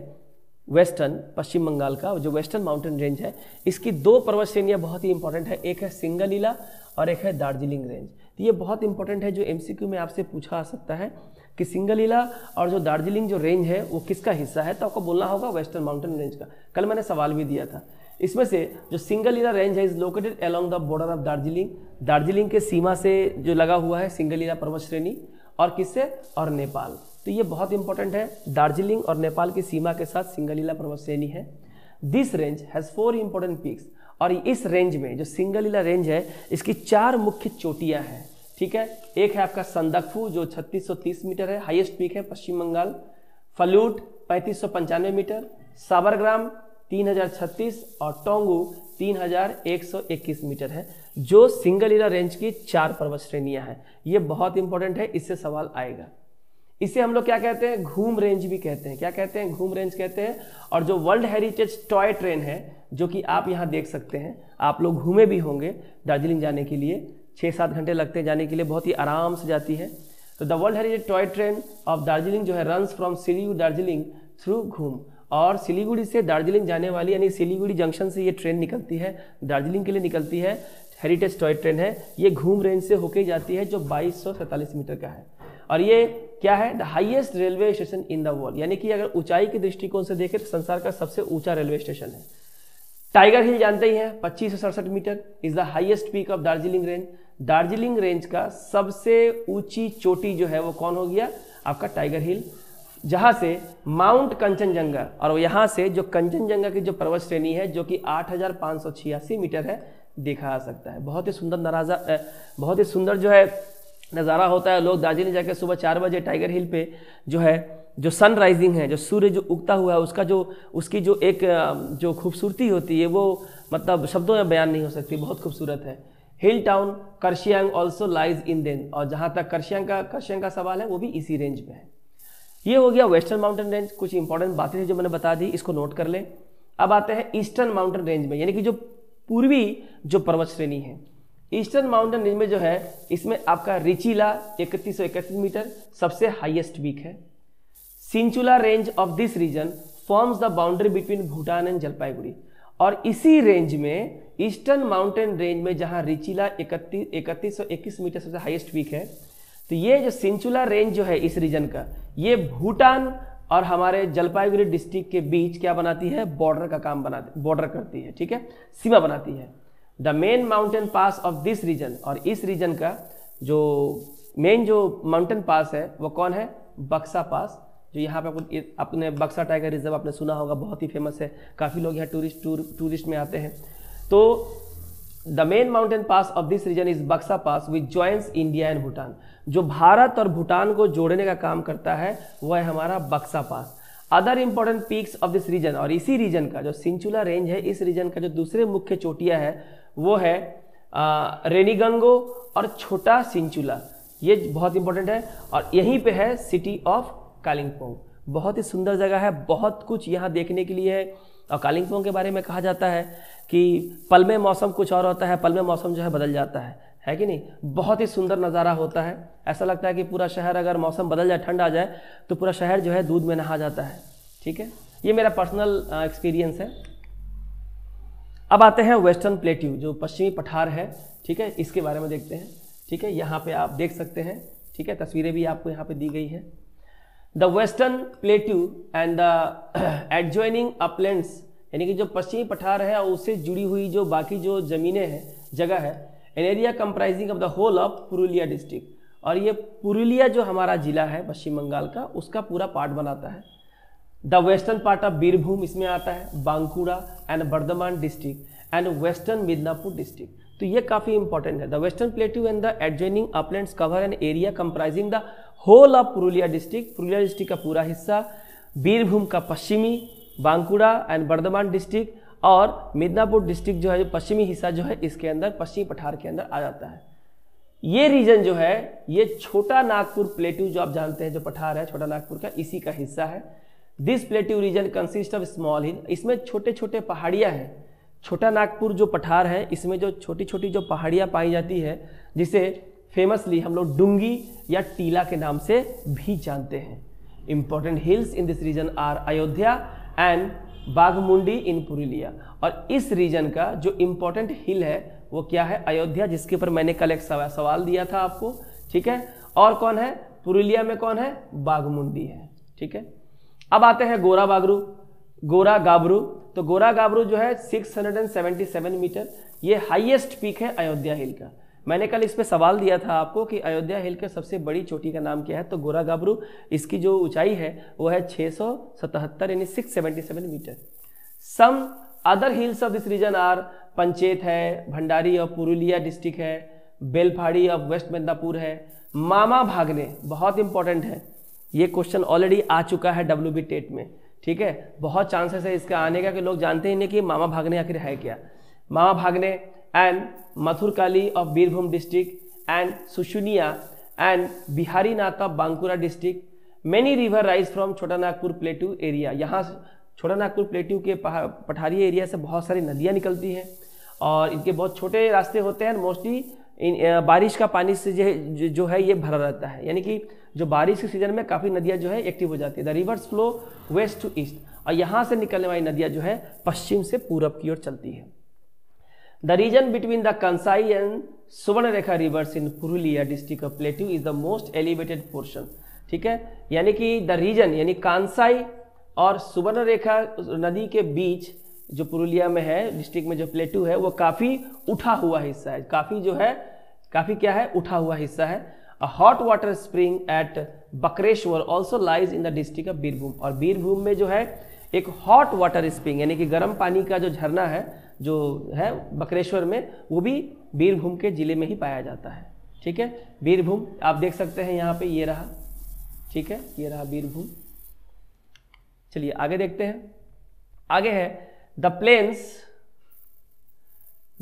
वेस्टर्न पश्चिम बंगाल का जो वेस्टर्न माउंटेन रेंज है इसकी दो पर्वत श्रेणियाँ बहुत ही इंपॉर्टेंट है एक है सिंगलीला और एक है दार्जिलिंग रेंज तो ये बहुत इंपॉर्टेंट है जो एमसीक्यू में आपसे पूछा आ सकता है कि सिंगलीला और जो दार्जिलिंग जो रेंज है वो किसका हिस्सा है तो आपको बोलना होगा वेस्टर्न माउंटेन रेंज का कल मैंने सवाल भी दिया था इसमें से जो सिंगल इला रेंज है is located along the border of Darjeeling Darjeeling के सीमा से जो लगा हुआ है सिंगल इला पर्वत श्रेणी और किससे और नेपाल तो ये बहुत इंपॉर्टेंट है दार्जिलिंग और नेपाल की सीमा के साथ सिंगल इला पर्वत श्रेणी है this range has four important peaks और इस रेंज में जो सिंगल इला रेंज है इसकी चार मुख्य चोटियाँ हैं ठीक है एक है आपका संदकफू जो 3630 मीटर है हाईएस्ट पीक है पश्चिम बंगाल फलूट पैंतीस मीटर साबरग्राम 3036 और टोंगू 3121 मीटर है जो सिंगल इरा रेंज की चार पर्वत श्रेणियां हैं ये बहुत इंपॉर्टेंट है इससे सवाल आएगा इसे हम लोग क्या कहते हैं घूम रेंज भी कहते हैं क्या कहते हैं घूम रेंज कहते हैं और जो वर्ल्ड हेरिटेज टॉय ट्रेन है जो कि आप यहाँ देख सकते हैं आप लोग घूमे भी होंगे दार्जिलिंग जाने के लिए छः सात घंटे लगते हैं जाने के लिए बहुत ही आराम से जाती है तो the world heritage toy train of Darjeeling जो है रन फ्रॉम सिलीयू दार्जिलिंग थ्रू घूम और सिलीगुड़ी से दार्जिलिंग जाने वाली यानी सिलीगुड़ी जंक्शन से ये ट्रेन निकलती है दार्जिलिंग के लिए निकलती है हेरिटेज टॉय ट्रेन है ये घूम रेंज से होके जाती है जो बाईस मीटर का है और ये क्या है the highest railway station in the world यानी कि अगर ऊंचाई के दृष्टिकोण से देखें तो संसार का सबसे ऊंचा रेलवे स्टेशन है टाइगर हिल जानते ही हैं पच्चीस metre is the highest peak of Darjeeling range Darjeeling range का सबसे ऊंची चोटी जो है वो कौन हो गया आपका टाइगर हिल जहाँ से माउंट कंचनजंगा और यहाँ से जो कंचनजंगा की जो पर्वत श्रेणी है जो कि आठ मीटर है देखा आ सकता है बहुत ही सुंदर नराजा बहुत ही सुंदर जो है नज़ारा होता है लोग दार्जिलिंग जाकर सुबह चार बजे टाइगर हिल पे जो है जो सन राइजिंग है जो सूर्य जो उगता हुआ है उसका जो उसकी जो एक जो खूबसूरती होती है वो मतलब शब्दों में बयान नहीं हो सकती बहुत खूबसूरत है hill town Kurseong also lies in then और जहाँ तक करशियांग का करशियांग का सवाल है वो भी इसी रेंज में है ये हो गया वेस्टर्न माउंटेन रेंज कुछ इंपॉर्टेंट बातें थी जो मैंने बता दी इसको नोट कर लें अब आते हैं ईस्टर्न माउंटेन रेंज में यानी कि जो पूर्वी जो पर्वत श्रेणी है ईस्टर्न माउंटेन रेंज में जो है इसमें आपका रिचिला इकतीस मीटर सबसे हाईएस्ट पीक है Sinchula range of this region forms the boundary between Bhutan and Jalpaiguri और इसी रेंज में ईस्टर्न माउंटेन रेंज में जहां रिचीला इकतीस मीटर सबसे हाइएस्ट पीक है तो ये जो सिंचुला रेंज जो है इस रीजन का ये भूटान और हमारे जलपाईगुड़ी डिस्ट्रिक्ट के बीच क्या बनाती है बॉर्डर का काम बनाती बॉर्डर करती है ठीक है सीमा बनाती है the main mountain pass of this region और इस रीजन का जो मेन जो माउंटेन पास है वो कौन है बक्सा पास जो यहाँ पे आपको अपने बक्सा टाइगर रिजर्व आपने सुना होगा बहुत ही फेमस है काफ़ी लोग यहाँ टूरिस्ट टूर टूरिस्ट में आते हैं तो the main mountain pass of this region is Buxa pass which joins India and Bhutan जो भारत और भूटान को जोड़ने का काम करता है वह है हमारा Buxa pass other important peaks of this region और इसी रीजन का जो सिंचुला रेंज है इस रीजन का जो दूसरे मुख्य चोटियाँ है वो है रेनीगंगो और छोटा सिंचुला ये बहुत इंपॉर्टेंट है और यहीं पे है सिटी ऑफ कालिंगपोंग बहुत ही सुंदर जगह है बहुत कुछ यहाँ देखने के लिए है और कालिंगपोंग के बारे में कहा जाता है कि पल में मौसम कुछ और होता है पल में मौसम जो है बदल जाता है है कि नहीं बहुत ही सुंदर नज़ारा होता है ऐसा लगता है कि पूरा शहर अगर मौसम बदल जाए ठंड आ जाए तो पूरा शहर जो है दूध में नहा जाता है ठीक है ये मेरा पर्सनल एक्सपीरियंस है अब आते हैं वेस्टर्न प्लेट्यू जो पश्चिमी पठार है ठीक है इसके बारे में देखते हैं ठीक है यहाँ पे आप देख सकते हैं ठीक है तस्वीरें भी आपको यहाँ पे दी गई है the western plateau and the adjoining uplands यानी कि जो पश्चिमी पठार है और उससे जुड़ी हुई जो बाकी जो ज़मीनें हैं जगह है an area comprising of the whole of Purulia district और ये पुरुलिया जो हमारा जिला है पश्चिम बंगाल का उसका पूरा पार्ट बनाता है the western part of Birbhum इसमें आता है Bankura and Bardhaman district and western Midnapore district तो ये काफ़ी इंपॉर्टेंट है the western plateau and the adjoining upland cover an area comprising the whole of Purulia district Purulia district का पूरा हिस्सा बीरभूम का पश्चिमी बांकुड़ा एंड बर्धमान डिस्ट्रिक्ट और मिदनापुर डिस्ट्रिक्ट जो है पश्चिमी हिस्सा जो है इसके अंदर पश्चिमी पठार के अंदर आ जाता है ये रीजन जो है ये छोटा नागपुर प्लेट्यू जो आप जानते हैं जो पठार है छोटा नागपुर का इसी का हिस्सा है this plateau region consist of small hill इसमें छोटे छोटे पहाड़ियाँ हैं छोटा नागपुर जो पठार है इसमें जो छोटी छोटी जो पहाड़ियाँ पाई जाती है जिसे फेमसली हम लोग डूंगी या टीला के नाम से भी जानते हैं important hills in this region are Ayodhya and Baghmundi in Purulia और इस रीजन का जो इम्पोर्टेंट हिल है वो क्या है अयोध्या जिसके ऊपर मैंने कल एक सवाल दिया था आपको ठीक है और कौन है पुरुलिया में कौन है बाघमुंडी है ठीक है अब आते हैं गोरा बागरू गोरा गाबरू तो गोरा गाबरू जो है 677 मीटर ये हाईएस्ट पीक है अयोध्या हिल का मैंने कल इसमें सवाल दिया था आपको कि अयोध्या हिल के सबसे बड़ी चोटी का नाम क्या है तो गोरा गाबरू इसकी जो ऊंचाई है वो है 677 यानी 677 metre some other hills of this region are Panchet है भंडारी ऑफ पुरुलिया डिस्ट्रिक्ट है बेलफाड़ी ऑफ वेस्ट मिदनापुर है मामा भागने बहुत इंपॉर्टेंट है ये क्वेश्चन ऑलरेडी आ चुका है डब्ल्यू बी टेट में ठीक है बहुत चांसेस है इसका आने का कि लोग जानते ही नहीं कि मामा भागने आखिर है क्या मामा भागने and Mathurkali of Birbhum district and Sushunia and Biharinatha of Bankura district. Many river rise from Chotanagpur plateau area. यहाँ छोटानागपुर प्लेट्यू के पठारी एरिया से बहुत सारी नदियाँ निकलती हैं और इनके बहुत छोटे रास्ते होते हैं मोस्टली इन बारिश का पानी से जो जो है ये भरा रहता है यानी कि जो बारिश के सीज़न में काफ़ी नदियाँ जो है एक्टिव हो जाती है the rivers flow west to east और यहाँ से निकलने वाली नदियाँ जो है पश्चिम से पूरब की ओर चलती है region between the Kansai and Subarnarekha rivers in Purulia district of plateau is the most elevated portion ठीक है यानी कि द रीजन यानी कांसाई और सुवर्णरेखा नदी के बीच जो पुरुलिया में है डिस्ट्रिक्ट में जो प्लेटू है वो काफ़ी उठा हुआ हिस्सा है काफ़ी जो है काफ़ी क्या है उठा हुआ हिस्सा है hot water spring at Bakreshwar also lies in the district of Birbhum और बीरभूम में जो है एक हॉट वाटर स्प्रिंग यानी कि गर्म पानी का जो झरना है जो है बकरेश्वर में वो भी बीरभूम के ज़िले में ही पाया जाता है ठीक है बीरभूम आप देख सकते हैं यहाँ पे ये रहा ठीक है ये रहा बीरभूम चलिए आगे देखते हैं आगे है the plains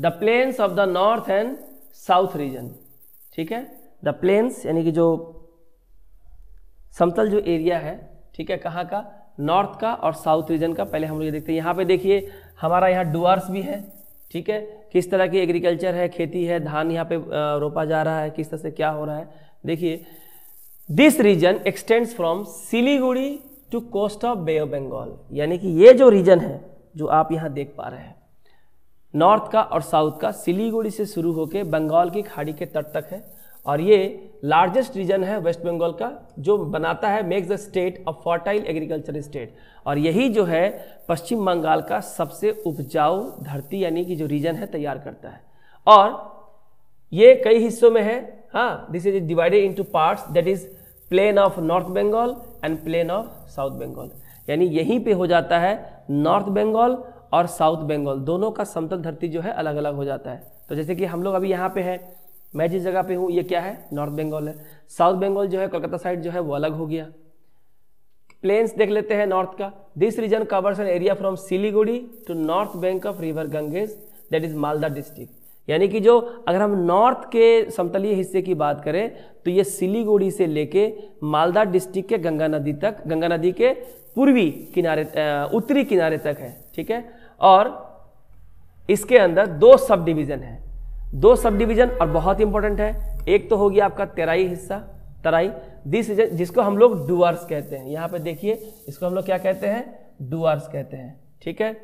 the plains of the north and south region ठीक है द प्लेन्स यानी कि जो समतल जो एरिया है ठीक है कहाँ का नॉर्थ का और साउथ रीजन का पहले हम लोग ये देखते हैं यहाँ पे देखिए हमारा यहाँ डुअर्स भी है ठीक है किस तरह की एग्रीकल्चर है खेती है धान यहाँ पे रोपा जा रहा है किस तरह से क्या हो रहा है देखिए this region extends from Siliguri to coast of Bay of Bengal यानी कि ये जो रीजन है जो आप यहाँ देख पा रहे हैं नॉर्थ का और साउथ का सिलीगुड़ी से शुरू होकर बंगाल की खाड़ी के तट तक है और ये लार्जेस्ट रीजन है वेस्ट बंगाल का जो बनाता है makes the state a fertile agriculture state और यही जो है पश्चिम बंगाल का सबसे उपजाऊ धरती यानी कि जो रीजन है तैयार करता है और ये कई हिस्सों में है हाँ this is divided into parts that is plain of north Bengal and plain of south Bengal यानी यहीं पे हो जाता है नॉर्थ बंगाल और साउथ बंगाल दोनों का समतल धरती जो है अलग अलग हो जाता है तो जैसे कि हम लोग अभी यहाँ पे हैं मैं जिस जगह पे हूँ ये क्या है नॉर्थ बंगाल है साउथ बंगाल जो है कोलकाता साइड जो है वो अलग हो गया प्लेन्स देख लेते हैं नॉर्थ का this region covers an area from Siliguri to north bank of river Ganges that is Malda district यानी कि जो अगर हम नॉर्थ के समतलीय हिस्से की बात करें तो ये सिलीगुड़ी से लेके मालदा डिस्ट्रिक्ट के गंगा नदी तक गंगा नदी के पूर्वी किनारे उत्तरी किनारे तक है ठीक है और इसके अंदर दो सब डिवीज़न है दो सब डिवीजन और बहुत इंपॉर्टेंट है एक तो हो गया आपका तेराई हिस्सा तराई दिस जिसको हम लोग डुअर्स कहते हैं यहाँ पे देखिए इसको हम लोग क्या कहते हैं डुअर्स कहते हैं ठीक है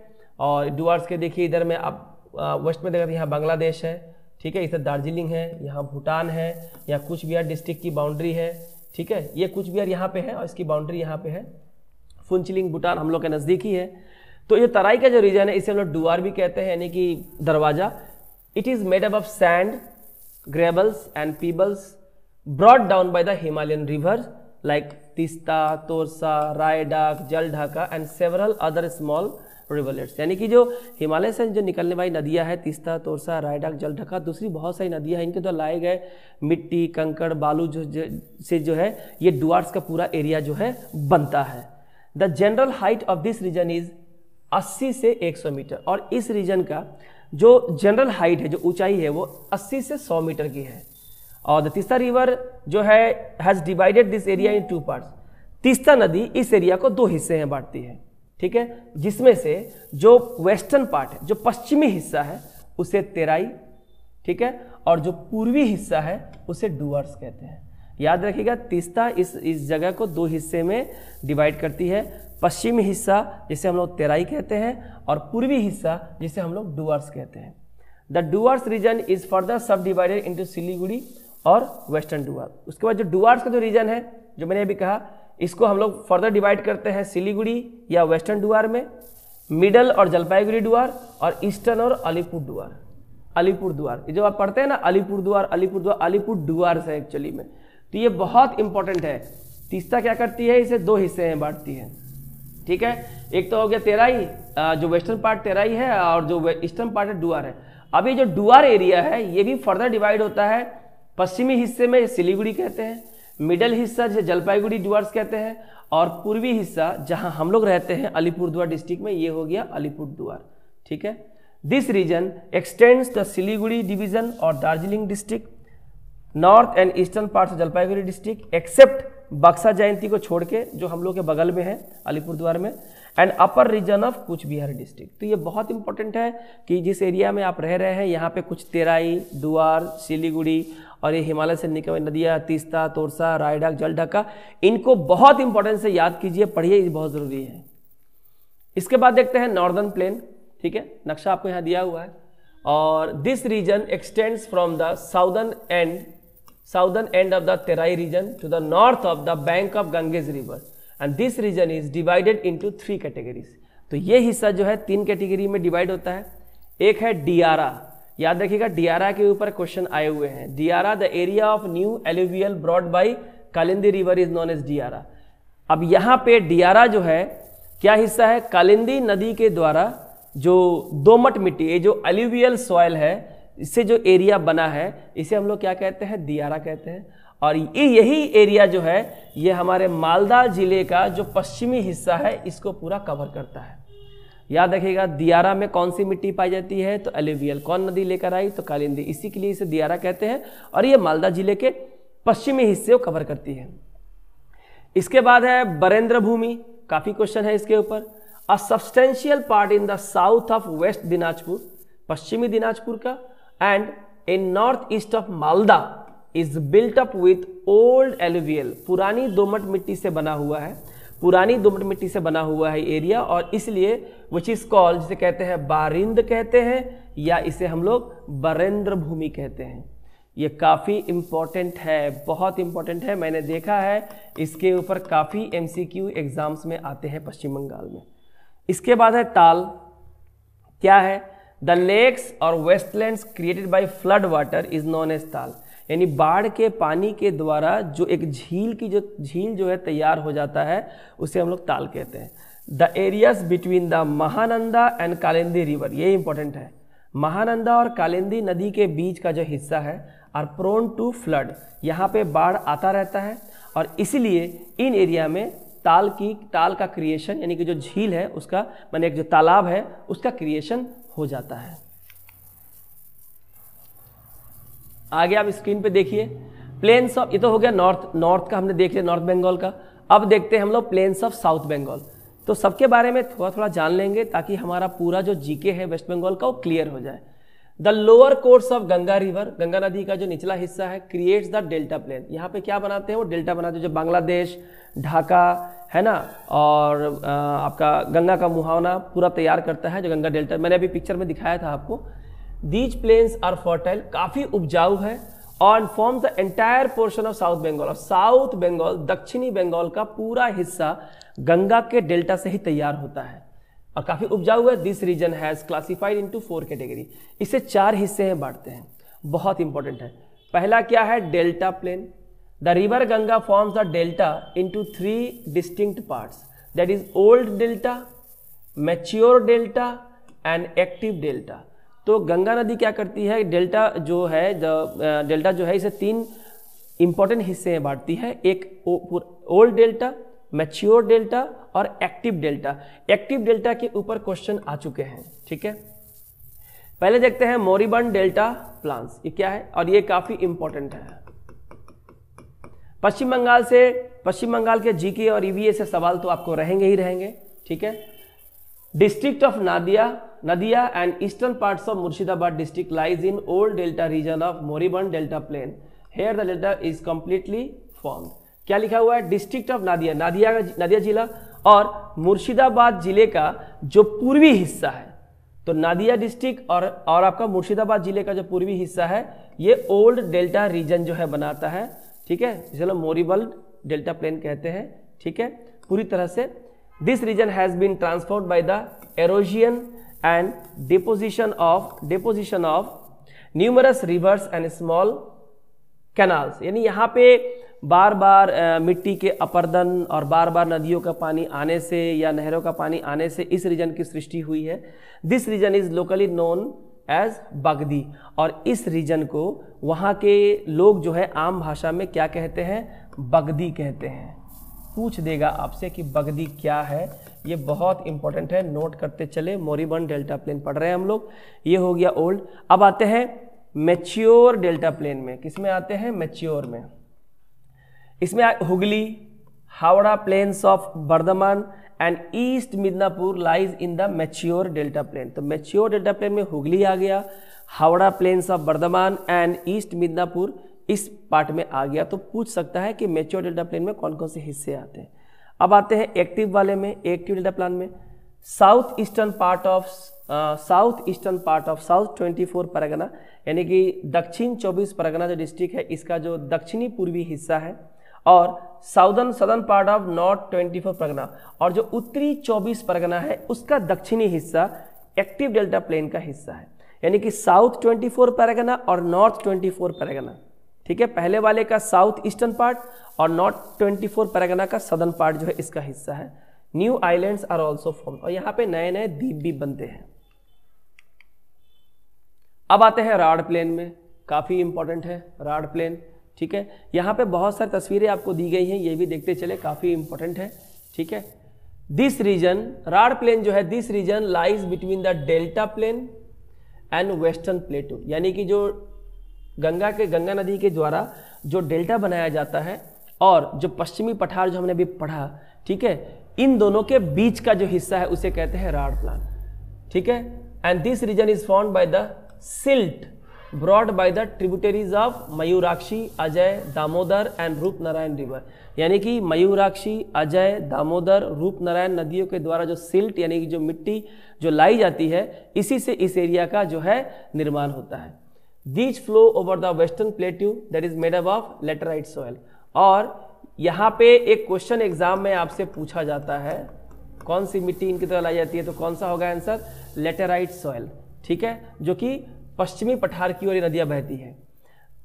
और डुअर्स के देखिए इधर में आप वेस्ट में देखा यहाँ बांग्लादेश है ठीक है इधर दार्जिलिंग है यहाँ भूटान है यहाँ कुछ बिहार डिस्ट्रिक्ट की बाउंड्री है ठीक है ये कुछ बिहार यहाँ पे है और इसकी बाउंड्री यहाँ पे है फुंचलिंग भूटान हम लोग के नज़दीक ही है तो ये तराई का जो रीजन है इसे हम लोग डुआर भी कहते हैं यानी कि दरवाज़ा It is made up of sand, gravels and pebbles brought down by the Himalayan like like Tista, Torsa, Raidak, Jaldhaka and several other small rivulets यानी कि जो हिमालय से जो निकलने वाली नदियां हैं तिस्ता तोरसा रायडाक जलढका दूसरी बहुत सारी नदियां हैं इनके द्वारा लाए गए मिट्टी कंकड़ बालू जो, जो से जो है ये डुआर्स का पूरा एरिया जो है बनता है the general height of this region is 80 से 100 मीटर और इस रीजन का जो जनरल हाइट है जो ऊंचाई है वो 80 से 100 मीटर की है और तीसरा रिवर जो है has divided this area in two parts तीसरा नदी इस एरिया को दो हिस्से में बांटती है ठीक है जिसमें से जो वेस्टर्न पार्ट है जो पश्चिमी हिस्सा है उसे तेराई ठीक है और जो पूर्वी हिस्सा है उसे डुअर्स कहते हैं याद रखिएगा तीस्ता इस इस जगह को दो हिस्से में डिवाइड करती है पश्चिमी हिस्सा जिसे हम लोग तेराई कहते हैं और पूर्वी हिस्सा जिसे हम लोग डुअर्स कहते हैं the Duars region is further sub divided into Siliguri और वेस्टर्न डुअर्स उसके बाद जो डुअर्स का जो रीजन है जो मैंने अभी कहा इसको हम लोग फर्दर डिवाइड करते हैं सिलीगुड़ी या वेस्टर्न डुआर में मिडल और जलपाईगुड़ी डुआर और ईस्टर्न और अलीपुर डुआर अलीपुर द्वार जो आप पढ़ते हैं ना अलीपुर द्वार अलीपुर द्वार अलीपुर डुअर्स है एक्चुअली में तो ये बहुत इंपॉर्टेंट है तीसरा क्या करती है इसे दो हिस्से में बांटती है ठीक है एक तो हो गया तेराई जो वेस्टर्न पार्ट तेराई है और जो ईस्टर्न पार्ट है डुआर है अब ये जो डुआर एरिया है ये भी फर्दर डिवाइड होता है पश्चिमी हिस्से में सिलीगुड़ी कहते हैं मिडल हिस्सा जिसे जलपाईगुड़ी डुअर्स कहते हैं और पूर्वी हिस्सा जहां हम लोग रहते हैं अलीपुर द्वार डिस्ट्रिक्ट में ये हो गया अलीपुर दुआर ठीक है this region extends the Siliguri division और Darjeeling district north and eastern part of Jalpaiguri district except Buxa Jayanti को छोड़ के जो हम लोग के बगल में है अलीपुर द्वार में एंड अपर रीजन ऑफ कुछ बिहार डिस्ट्रिक्ट तो ये बहुत इंपॉर्टेंट है कि जिस एरिया में आप रह रहे हैं यहाँ पे कुछ तेराई दुआर सिलीगुड़ी और ये हिमालय से निकल नदियाँ तीस्ता तोरसा रायडाक जलढका इनको बहुत इंपॉर्टेंस से याद कीजिए पढ़िए बहुत ज़रूरी है इसके बाद देखते हैं नॉर्दर्न प्लेन ठीक है नक्शा आपको यहाँ दिया हुआ है और this region extends from the southern end southern end of the Terai region to the north of the bank of Ganges river and this region is divided into three categories तो ये हिस्सा जो है तीन कैटेगरी में divide होता है एक है डियारा याद रखिएगा डियारा के ऊपर क्वेश्चन आए हुए हैं diara the area of new alluvial brought by Kalindi river is known as diara अब यहाँ पे डियारा जो है क्या हिस्सा है कालिंदी नदी के द्वारा जो दोमट मिट्टी ये जो एलिवियल सॉयल है इससे जो एरिया बना है इसे हम लोग क्या कहते हैं दियारा कहते हैं और ये यही एरिया जो है ये हमारे मालदा ज़िले का जो पश्चिमी हिस्सा है इसको पूरा कवर करता है याद रखिएगा दियारा में कौन सी मिट्टी पाई जाती है तो एलिवियल कौन नदी लेकर आई तो कालिंदी इसी के लिए इसे दियारा कहते हैं और ये मालदा ज़िले के पश्चिमी हिस्से को कवर करती है इसके बाद है बरेंद्र भूमि काफ़ी क्वेश्चन है इसके ऊपर a substantial part in the south of west Dinajpur पश्चिमी दिनाजपुर का in north east of Malda is built up with old alluvial पुरानी दोमट मिट्टी से बना हुआ है पुरानी दोमट मिट्टी से बना हुआ है एरिया और इसलिए विच इज कॉल्ड जिसे कहते हैं बारिंद कहते हैं या इसे हम लोग बरेंद्र भूमि कहते हैं ये काफ़ी इम्पॉर्टेंट है बहुत इम्पॉर्टेंट है मैंने देखा है इसके ऊपर काफ़ी एम एग्ज़ाम्स में आते हैं पश्चिम बंगाल में इसके बाद है ताल क्या है द लेक्स और wastelands created by flood water is known as tal यानी बाढ़ के पानी के द्वारा जो एक झील की जो झील जो है तैयार हो जाता है उसे हम लोग ताल कहते हैं the areas between the Mahananda and Kalindi river ये इंपॉर्टेंट है महानंदा और कालिंदी नदी के बीच का जो हिस्सा है आर प्रोन टू फ्लड यहाँ पे बाढ़ आता रहता है और इसीलिए इन एरिया में ताल की ताल का क्रिएशन यानी कि जो झील है उसका मैंने एक जो तालाब है उसका क्रिएशन हो जाता है आगे आप स्क्रीन पे देखिए प्लेन्स ऑफ ये तो हो गया नॉर्थ नॉर्थ का हमने देख लिया नॉर्थ बंगाल का अब देखते हैं हम लोग प्लेन्स ऑफ साउथ बंगाल तो सबके बारे में थोड़ा थोड़ा जान लेंगे ताकि हमारा पूरा जो जीके है वेस्ट बंगाल का वो क्लियर हो जाए the lower course of Ganga river Ganga नदी का जो निचला हिस्सा है क्रिएट्स द डेल्टा प्लेन यहाँ पे क्या बनाते हैं वो डेल्टा बनाते हैं जो बांग्लादेश ढाका है ना और आपका गंगा का मुहावना पूरा तैयार करता है जो गंगा डेल्टा मैंने अभी पिक्चर में दिखाया था आपको दीज प्लेन्स आर फर्टाइल काफ़ी उपजाऊ है और form the entire portion of south Bengal और साउथ बंगाल दक्षिणी बंगाल का पूरा हिस्सा गंगा के डेल्टा से ही तैयार होता है और काफ़ी उपजाऊ है this region has classified into four category इसे चार हिस्से हैं बांटते हैं बहुत इंपॉर्टेंट है पहला क्या है delta plain The river Ganga forms a delta into three distinct parts that is old delta, mature delta and active delta. तो गंगा नदी क्या करती है डेल्टा जो है डेल्टा uh, जो है इसे तीन इंपॉर्टेंट हिस्से में बांटती है एक ओल्ड डेल्टा मैच्योर डेल्टा और एक्टिव डेल्टा एक्टिव डेल्टा के ऊपर क्वेश्चन आ चुके हैं ठीक है पहले देखते हैं मोरीबन डेल्टा प्लांट्स ये क्या है और ये काफ़ी इंपॉर्टेंट है पश्चिम बंगाल से पश्चिम बंगाल के जीके और ईवीए e से सवाल तो आपको रहेंगे ही रहेंगे ठीक है district of Nadia Nadia and eastern part of Murshidabad district lies in old delta region of moribund delta plain here the delta is completely form क्या लिखा हुआ है डिस्ट्रिक्ट ऑफ नादिया नादिया का नादिया जिला और मुर्शिदाबाद जिले का जो पूर्वी हिस्सा है तो नादिया डिस्ट्रिक्ट और और आपका मुर्शिदाबाद जिले का जो पूर्वी हिस्सा है ये ओल्ड डेल्टा रीजन जो है बनाता है ठीक है जिसे हम मोरीबल डेल्टा प्लेन कहते हैं ठीक है पूरी तरह से this region has been transformed by the erosion and deposition of deposition of numerous rivers and small canals यानी यहाँ पे बार बार मिट्टी के अपर्दन और बार बार नदियों का पानी आने से या नहरों का पानी आने से इस रीजन की सृष्टि हुई है this region is locally known as Bagdi और इस रीजन को वहाँ के लोग जो है आम भाषा में क्या कहते हैं बगदी कहते हैं पूछ देगा आपसे कि बगदी क्या है ये बहुत इंपॉर्टेंट है नोट करते चले मोरीबन डेल्टा प्लेन पढ़ रहे हैं हम लोग ये हो गया ओल्ड अब आते हैं मेच्योर डेल्टा प्लेन में किस में आते हैं मेच्योर में इसमें Hooghly Howrah plains of Bardhaman and east Midnapore lies in the mature delta plain तो मेच्योर डेल्टा प्लेन में हुगली आ गया Howrah plains of Bardhaman and east Midnapore इस पार्ट में आ गया तो पूछ सकता है कि मेच्योर डेल्टा प्लेन में कौन कौन से हिस्से आते हैं अब आते हैं एक्टिव वाले में एक्टिव डेल्टा प्लान में south eastern part of south eastern part of south 24 Parganas यानी कि दक्षिण 24 परगना जो डिस्ट्रिक्ट है इसका जो दक्षिणी पूर्वी हिस्सा है और southern southern part of north 24 Parganas और जो उत्तरी 24 परगना है उसका दक्षिणी हिस्सा एक्टिव डेल्टा प्लेन का हिस्सा है यानी कि साउथ 24 परगना और नॉर्थ 24 परगना ठीक है पहले वाले का साउथ ईस्टर्न पार्ट और नॉर्थ 24 परगना का सदर्न पार्ट जो है इसका हिस्सा है new islands are also form और यहाँ पे नए नए द्वीप भी बनते हैं अब आते हैं राड प्लेन में काफ़ी इंपॉर्टेंट है राड प्लेन ठीक है यहाँ पे बहुत सारी तस्वीरें आपको दी गई हैं ये भी देखते चले काफ़ी इंपॉर्टेंट है ठीक है दिस रीजन राड प्लेन जो है this region lies between the delta plain and western plateau यानी कि जो गंगा के गंगा नदी के द्वारा जो डेल्टा बनाया जाता है और जो पश्चिमी पठार जो हमने अभी पढ़ा ठीक है इन दोनों के बीच का जो हिस्सा है उसे कहते हैं राड प्लान ठीक है and this region is found by the silt brought by the tributaries of Mayurakshi Ajay Damodar and Rupnarayan river यानी कि मयूराक्षी अजय दामोदर रूप नारायण नदियों के द्वारा जो सिल्ट यानी कि जो मिट्टी जो लाई जाती है इसी से इस एरिया का जो है निर्माण होता है these flow over the western plateau that is made up of laterite soil और यहाँ पे एक क्वेश्चन एग्जाम में आपसे पूछा जाता है कौन सी मिट्टी इनकी तरह लाई जाती है तो कौन सा होगा आंसर लेटेराइट सॉयल ठीक है जो कि पश्चिमी पठार की ओर ये नदियाँ बहती हैं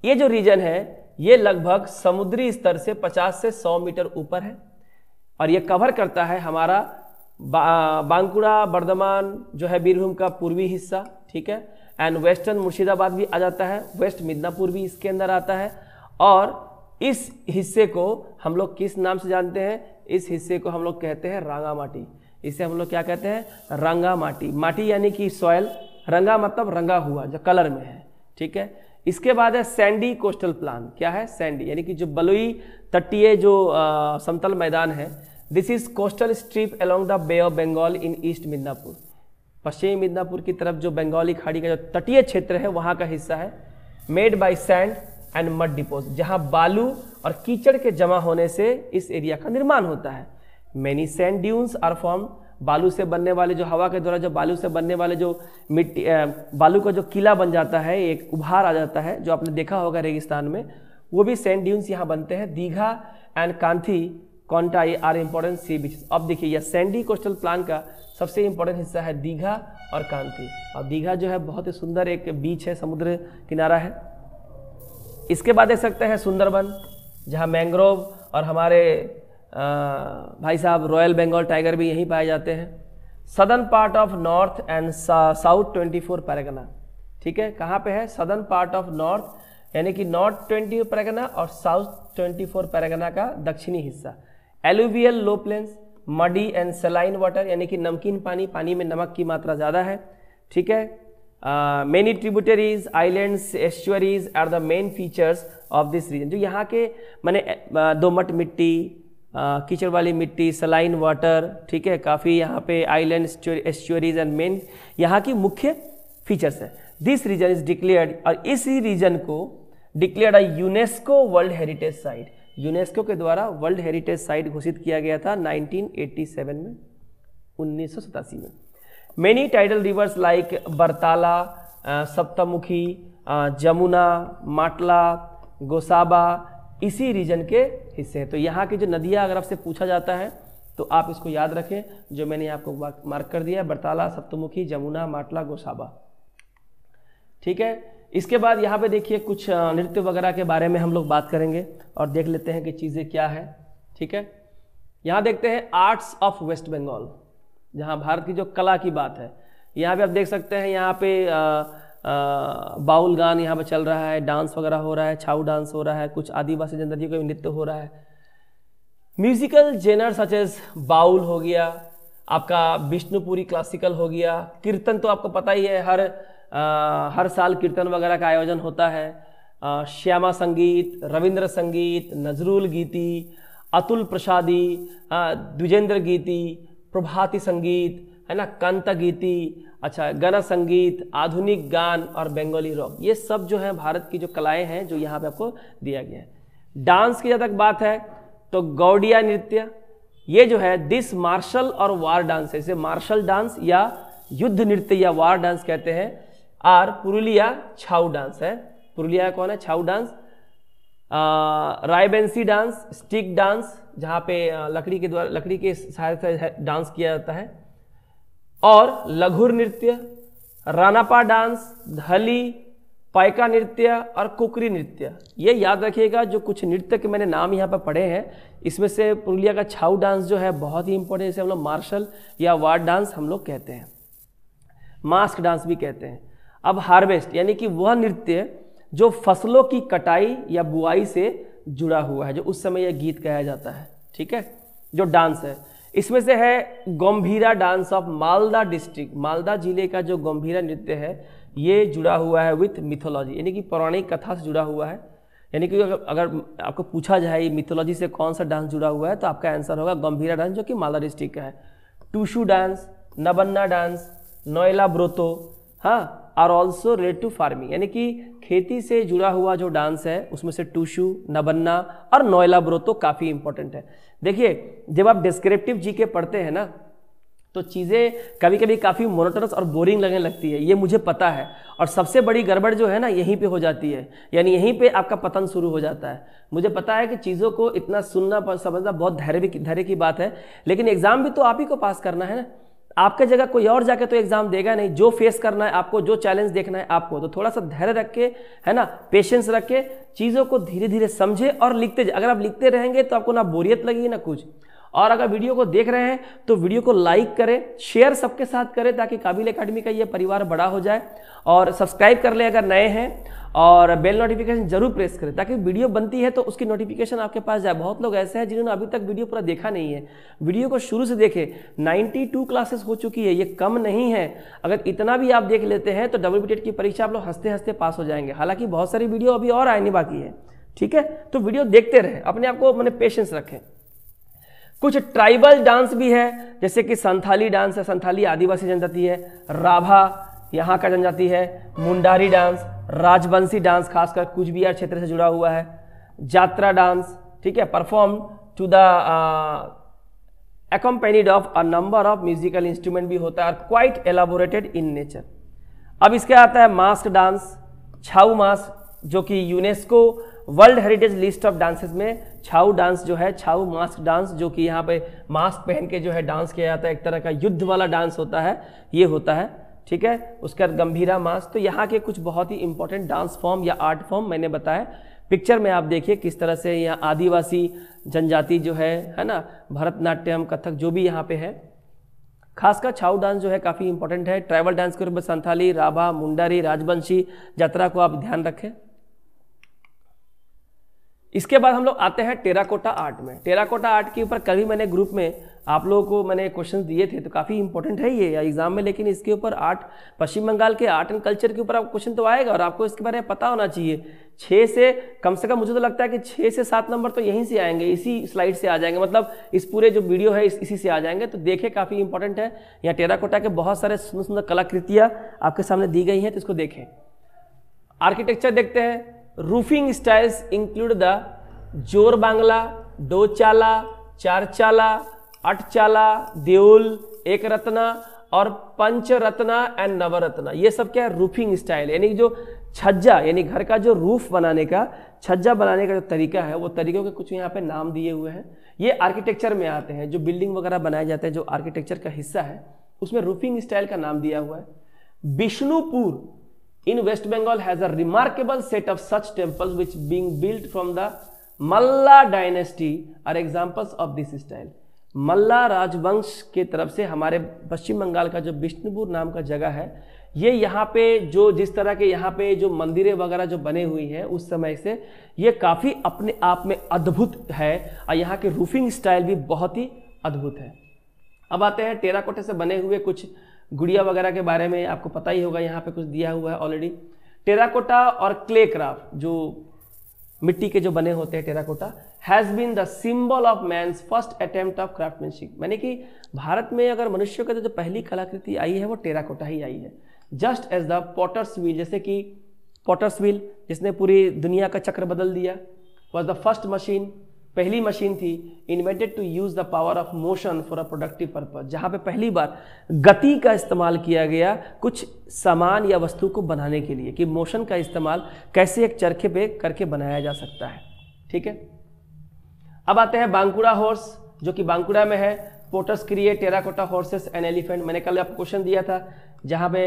ये जो रीजन है ये लगभग समुद्री स्तर से 50 से 100 मीटर ऊपर है और ये कवर करता है हमारा बा, बांकुड़ा बर्धमान जो है बीरभूम का पूर्वी हिस्सा ठीक है एंड वेस्टर्न मुर्शिदाबाद भी आ जाता है वेस्ट मिदनापुर भी इसके अंदर आता है और इस हिस्से को हम लोग किस नाम से जानते हैं इस हिस्से को हम लोग कहते हैं माटी इसे हम लोग क्या कहते हैं रंगा माटी माटी यानी कि सॉयल रंगा मतलब रंगा हुआ जो कलर में है ठीक है इसके बाद है सैंडी कोस्टल प्लान क्या है सैंडी यानी कि जो बलुई तटीय जो आ, समतल मैदान है this is coastal strip along the bay of Bengal in east Midnapore पश्चिमी मिदनापुर की तरफ जो बंगाली खाड़ी का जो तटीय क्षेत्र है वहाँ का हिस्सा है made by sand and mud deposit जहाँ बालू और कीचड़ के जमा होने से इस एरिया का निर्माण होता है many sand dunes are form बालू से बनने वाले जो हवा के द्वारा जो बालू से बनने वाले जो मिट्टी बालू का जो किला बन जाता है एक उभार आ जाता है जो आपने देखा होगा रेगिस्तान में वो भी सैंड ड्यून्स यहाँ बनते हैं दीघा एंड कांथी कॉन्टा ये आर इम्पोर्टेंट सी बीच अब देखिए यह सैंडी कोस्टल प्लान का सबसे इम्पोर्टेंट हिस्सा है दीघा और कांथी और दीघा जो है बहुत ही सुंदर एक बीच है समुद्र किनारा है इसके बाद देख सकते हैं सुंदरबन जहाँ मैंग्रोव और हमारे भाई साहब रॉयल बंगाल टाइगर भी यहीं पाए जाते हैं southern part of north and south 24 Parganas ठीक है कहाँ पे है सदर्न पार्ट ऑफ नॉर्थ यानी कि नॉर्थ 20 परगना और साउथ 24 परगना का दक्षिणी हिस्सा alluvial low plains muddy and saline water यानी कि नमकीन पानी पानी में नमक की मात्रा ज़्यादा है ठीक है many tributaries islands estuaries are the main features of this region जो यहाँ के मैंने दोमट मिट्टी कीचड़ वाली मिट्टी सलाइन वाटर ठीक है काफ़ी यहाँ पे आइलैंड एस्चुरीज एंड मेन यहाँ की मुख्य फीचर्स है दिस रीजन इज डिक्लेयर्ड और इसी रीजन को declared I UNESCO world heritage site UNESCO के द्वारा वर्ल्ड हेरिटेज साइट घोषित किया गया था 1987 में उन्नीस में many tidal rivers like Bartala Saptamukhi Jamuna Matla Gosaba इसी रीजन के हिस्से हैं तो यहाँ की जो नदियाँ अगर आपसे पूछा जाता है तो आप इसको याद रखें जो मैंने आपको मार्क कर दिया है बरताला सप्तमुखी जमुना माटला गोसाबा ठीक है इसके बाद यहाँ पे देखिए कुछ नृत्य वगैरह के बारे में हम लोग बात करेंगे और देख लेते हैं कि चीज़ें क्या है ठीक है यहाँ देखते हैं आर्ट्स ऑफ वेस्ट बंगाल जहाँ भारत की जो कला की बात है यहाँ पे आप देख सकते हैं यहाँ पे आ, बाउल गान यहाँ पर चल रहा है डांस वगैरह हो रहा है छाऊ डांस हो रहा है कुछ आदिवासी जनजातियों का नृत्य हो रहा है musical genre such as Baul हो गया आपका विष्णुपुरी क्लासिकल हो गया कीर्तन तो आपको पता ही है हर आ, हर साल कीर्तन वगैरह का आयोजन होता है आ, श्यामा संगीत रविंद्र संगीत नजरुल गीति अतुल प्रसादी द्विजेंद्र गीति प्रभाती संगीत है ना कंत गीति अच्छा गाना संगीत आधुनिक गान और बंगाली रॉक ये सब जो है भारत की जो कलाएं हैं जो यहाँ पे आपको दिया गया है डांस की जहाँ तक बात है तो गौडिया नृत्य ये जो है दिस मार्शल और वार डांस है इसे मार्शल डांस या युद्ध नृत्य या वार डांस कहते हैं और पुरुलिया छाऊ डांस है पुरुलिया कौन है Chhau dance Raibenshe dance stick dance जहाँ पे लकड़ी के द्वारा लकड़ी के सहायता डांस किया जाता है और लघु नृत्य रानापा डांस धली पाइका नृत्य और कुकरी नृत्य ये याद रखिएगा जो कुछ नृत्य के मैंने नाम यहाँ पर पढ़े हैं इसमें से पुरुलिया का छाऊ डांस जो है बहुत ही इंपॉर्टेंट जैसे हम लोग मार्शल या वार डांस हम लोग कहते हैं मास्क डांस भी कहते हैं अब हार्वेस्ट यानी कि वह नृत्य जो फसलों की कटाई या बुआई से जुड़ा हुआ है जो उस समय यह गीत गाया जाता है ठीक है जो डांस है इसमें से है Gambhira dance of Malda district Malda जिले का जो गंभीरा नृत्य है ये जुड़ा हुआ है विथ मिथोलॉजी यानी कि पौराणिक कथा से जुड़ा हुआ है यानी कि अगर आपको पूछा जाए मिथोलॉजी से कौन सा डांस जुड़ा हुआ है तो आपका आंसर होगा गंभीरा डांस जो कि मालदा डिस्ट्रिक्ट का है टूशू डांस नबन्ना डांस नोएला ब्रोतो हाँ are also relate to farming यानी कि खेती से जुड़ा हुआ जो डांस है उसमें से टूशू नबन्ना और नोयला ब्रो तो काफ़ी इंपॉर्टेंट है देखिए जब आप डिस्क्रिप्टिव जी के पढ़ते हैं ना तो चीज़ें कभी कभी काफ़ी मोनोटरस और बोरिंग लगने लगती है ये मुझे पता है और सबसे बड़ी गड़बड़ जो है ना यहीं पे हो जाती है यानी यहीं पे आपका पतन शुरू हो जाता है मुझे पता है कि चीज़ों को इतना सुनना समझना बहुत धैर्य धैर्य की बात है लेकिन एग्ज़ाम भी तो आप ही को पास करना है ना आपके जगह कोई और जाके तो एग्जाम देगा नहीं जो फेस करना है आपको जो चैलेंज देखना है आपको तो थोड़ा सा धैर्य रख के है ना पेशेंस रख के चीज़ों को धीरे धीरे समझे और लिखते अगर आप लिखते रहेंगे तो आपको ना बोरियत लगी ना कुछ और अगर वीडियो को देख रहे हैं तो वीडियो को लाइक करें शेयर सबके साथ करें ताकि काबिल अकेडमी का ये परिवार बड़ा हो जाए और सब्सक्राइब कर लें अगर नए हैं और बेल नोटिफिकेशन जरूर प्रेस करें ताकि वीडियो बनती है तो उसकी नोटिफिकेशन आपके पास जाए बहुत लोग ऐसे हैं जिन्होंने अभी तक वीडियो पूरा देखा नहीं है वीडियो को शुरू से देखें 92 क्लासेस हो चुकी है ये कम नहीं है अगर इतना भी आप देख लेते हैं तो डबल बी की परीक्षा आप लोग हंसते हंसते पास हो जाएंगे हालांकि बहुत सारी वीडियो अभी और आनी बाकी है ठीक है तो वीडियो देखते रहें अपने आप को मैंने पेशेंस रखें कुछ ट्राइबल डांस भी है जैसे कि संथाली डांस है संथाली आदिवासी जनजाति है राभा यहाँ का जनजाति है मुंडारी डांस राजवंशी डांस खासकर कुछ बिहार क्षेत्र से जुड़ा हुआ है जात्रा डांस ठीक है perform to the accompanied of a number of musical instrument भी होता है और क्वाइट एलाबोरेटेड इन नेचर अब इसके आता है मास्क डांस छाऊ मास्क जो कि UNESCO world heritage list of dances में छाऊ डांस जो है छाऊ मास्क डांस जो कि यहाँ पे मास्क पहन के जो है डांस किया जाता है एक तरह का युद्ध वाला डांस होता है ये होता है ठीक है उसका गंभीरा मास्क तो यहाँ के कुछ बहुत ही इंपॉर्टेंट डांस फॉर्म या आर्ट फॉर्म मैंने बताया पिक्चर में आप देखिए किस तरह से यहाँ आदिवासी जनजाति जो है है ना भरतनाट्यम कथक जो भी यहाँ पे है खासकर छाऊ डांस जो है काफ़ी इंपॉर्टेंट है ट्राइबल डांस के रूप में संथाली राभा मुंडारी राजवंशी यात्रा को आप ध्यान रखें इसके बाद हम लोग आते हैं टेराकोटा आर्ट में टेराकोटा आर्ट के ऊपर कभी मैंने ग्रुप में आप लोगों को मैंने क्वेश्चन दिए थे तो काफ़ी इंपॉर्टेंट है ये एग्जाम में लेकिन इसके ऊपर आर्ट पश्चिम बंगाल के आर्ट एंड कल्चर के ऊपर आप क्वेश्चन तो आएगा और आपको इसके बारे में पता होना चाहिए छः से कम से कम मुझे तो लगता है कि छः से सात नंबर तो यहीं से आएंगे इसी स्लाइड से आ जाएंगे मतलब इस पूरे जो वीडियो है इस, इसी से आ जाएंगे तो देखें काफ़ी इंपॉर्टेंट है यहाँ टेराकोटा के बहुत सारे सुंदर सुंदर कलाकृतियाँ आपके सामने दी गई हैं तो इसको देखें आर्किटेक्चर देखते हैं roofing styles include the जोर बांग्ला दो चाला चार चाला आठ चाला देउल एक रत्ना और पंच रत्ना एंड नवरत्ना ये सब क्या है रूफिंग स्टाइल यानी जो छज्जा यानी घर का जो रूफ बनाने का छज्जा बनाने का जो तरीका है वो तरीकों के कुछ यहाँ पे नाम दिए हुए हैं ये आर्किटेक्चर में आते हैं जो बिल्डिंग वगैरह बनाए जाते हैं जो आर्किटेक्चर का हिस्सा है उसमें रूफिंग स्टाइल का नाम दिया हुआ है Vishnupur in West Bengal has a remarkable set of such temples which being built from the Malla dynasty are examples of this style. मल्ला राजवंश के तरफ से हमारे पश्चिम बंगाल का जो बिष्णुपुर नाम का जगह है ये यहाँ पे जो जिस तरह के यहाँ पे जो मंदिरें वगैरह जो बने हुई हैं उस समय से ये काफ़ी अपने आप में अद्भुत है और यहाँ के रूफिंग स्टाइल भी बहुत ही अद्भुत है अब आते हैं टेराकोटे से बने हुए कुछ गुड़िया वगैरह के बारे में आपको पता ही होगा यहाँ पे कुछ दिया हुआ है ऑलरेडी टेराकोटा और क्ले क्राफ्ट जो मिट्टी के जो बने होते हैं terracotta has been the symbol of man's first attempt of craftsmanship यानी कि भारत में अगर मनुष्य का तो जो पहली कलाकृति आई है वो टेराकोटा ही आई है just as the potter's wheel जैसे कि पॉटर्स व्हील जिसने पूरी दुनिया का चक्र बदल दिया वॉज द फर्स्ट मशीन पहली मशीन थी invented to use the power of motion for a productive purpose जहाँ पे पहली बार गति का इस्तेमाल किया गया कुछ सामान या वस्तु को बनाने के लिए कि मोशन का इस्तेमाल कैसे एक चरखे पे करके बनाया जा सकता है ठीक है अब आते हैं बांकुड़ा हॉर्स जो कि बांकुड़ा में है potters create terracotta horses and elephant मैंने कल आपको क्वेश्चन दिया था जहाँ पे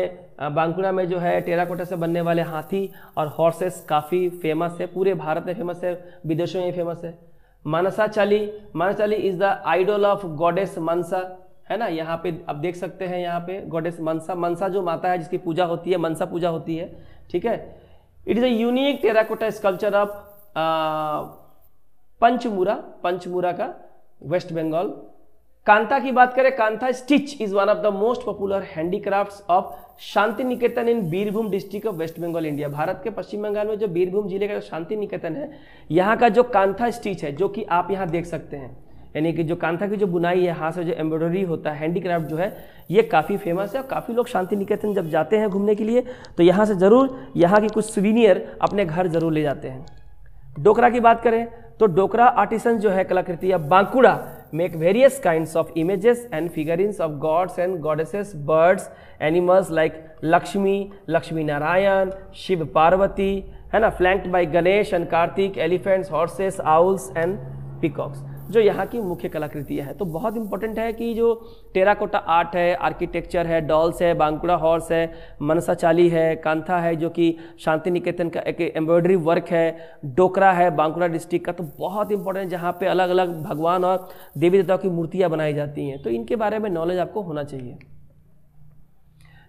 बांकुड़ा में जो है टेराकोटा से बनने वाले हाथी और हॉर्सेस काफ़ी फेमस है पूरे भारत में फेमस है विदेशों में फेमस है Manasa Manasa Chali is the idol of goddess Manasa है ना यहाँ पे आप देख सकते हैं यहाँ पे गॉडेस मनसा मनसा जो माता है जिसकी पूजा होती है मनसा पूजा होती है ठीक है it is a unique terracotta sculpture of Panchmura Panchmura का वेस्ट बंगाल कांता की बात करें Kantha stitch is one of the most popular handicrafts of Shanti Niketan in Birbhum district of waste Bengal India Bharat के पश्चिम बंगाल में जो बीरभूम जिले का जो शांति निकेतन है यहाँ का जो कांथा स्टिच है जो कि आप यहाँ देख सकते हैं यानी कि जो कांथा की जो बुनाई है हाथ से जो एम्ब्रॉयडरी होता है हैंडीक्राफ्ट जो है ये काफ़ी फेमस है और काफ़ी लोग शांति निकेतन जब जाते हैं घूमने के लिए तो यहाँ से ज़रूर यहाँ की कुछ सुविनियर अपने घर ज़रूर ले जाते हैं डोकरा की बात करें तो डोकरा आर्टिसन जो है कलाकृति या Bankura make various kinds of images and figurines of gods and goddesses, birds, animals like Lakshmi, Lakshmi Narayan, Shiv Parvati, and are flanked by Ganesh and Kartik, elephants, horses, owls, and peacocks. जो यहाँ की मुख्य कलाकृतियाँ हैं तो बहुत important है कि जो टेराकोटा आर्ट है आर्किटेक्चर है डॉल्स है बांकुड़ा हॉर्स है मनसा चाली है कांथा है जो कि शांति निकेतन का एक एम्ब्रॉयडरी वर्क है डोकरा है बांकुड़ा डिस्ट्रिक्ट का तो बहुत इंपॉर्टेंट जहाँ पर अलग अलग भगवान और देवी देवताओं की मूर्तियाँ बनाई जाती हैं तो इनके बारे में नॉलेज आपको होना चाहिए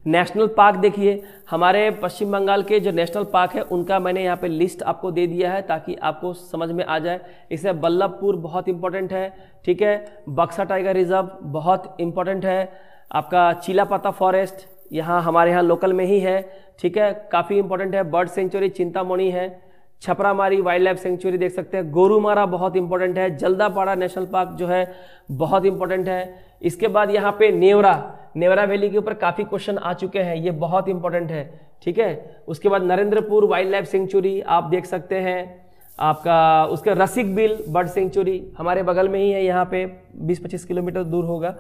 नेशनल पार्क देखिए हमारे पश्चिम बंगाल के जो नेशनल पार्क है उनका मैंने यहाँ पे लिस्ट आपको दे दिया है ताकि आपको समझ में आ जाए इसे बल्लभपुर बहुत इंपॉर्टेंट है ठीक है बक्सा टाइगर रिजर्व बहुत इंपॉर्टेंट है आपका चीलापाता फॉरेस्ट यहाँ हमारे यहाँ लोकल में ही है ठीक है काफ़ी इंपॉर्टेंट है बर्ड सेंचुरी चिंतामणि है छपरामारी वाइल्ड लाइफ सेंचुरी देख सकते हैं गोरूमारा बहुत इंपॉर्टेंट है जल्दापाड़ा नेशनल पार्क जो है बहुत इंपॉर्टेंट है इसके बाद यहाँ पे नेवरा नेवरा वैली के ऊपर काफ़ी क्वेश्चन आ चुके हैं ये बहुत इंपॉर्टेंट है ठीक है उसके बाद नरेंद्रपुर वाइल्ड लाइफ सेंचुरी आप देख सकते हैं आपका उसके रसिक बिल बर्ड सेंचुरी हमारे बगल में ही है यहाँ पे 20-25 किलोमीटर दूर होगा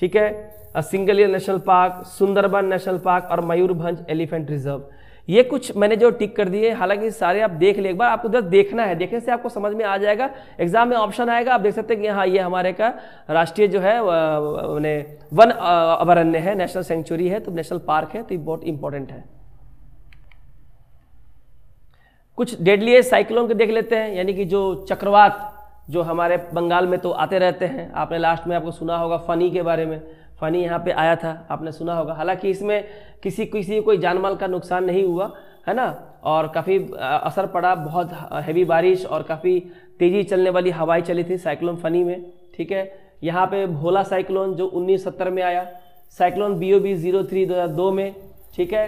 ठीक है Singalila national park Sundarban national park और मयूरभंज एलिफेंट रिजर्व ये कुछ मैंने जो टिक कर दिए हालांकि सारे आप देख ले एक बार आपको जस्ट देखना है देखने से आपको समझ में आ जाएगा एग्जाम में ऑप्शन आएगा आप देख सकते हैं कि हाँ ये हमारे का राष्ट्रीय जो है मैंने वन अभरण्य है नेशनल सेंचुरी है तो नेशनल पार्क है तो ये बहुत इंपॉर्टेंट है कुछ डेडली साइक्लोन के देख लेते हैं यानी कि जो चक्रवात जो हमारे बंगाल में तो आते रहते हैं आपने लास्ट में आपको सुना होगा फनी के बारे में फनी यहाँ पे आया था आपने सुना होगा हालांकि इसमें किसी किसी कोई जान माल का नुकसान नहीं हुआ है ना और काफ़ी असर पड़ा बहुत हैवी बारिश और काफ़ी तेज़ी चलने वाली हवाएं चली थी साइक्लोन फ़नी में ठीक है यहाँ पे भोला साइक्लोन जो 1970 में आया cyclone B O B zero three दो हज़ार दो में ठीक है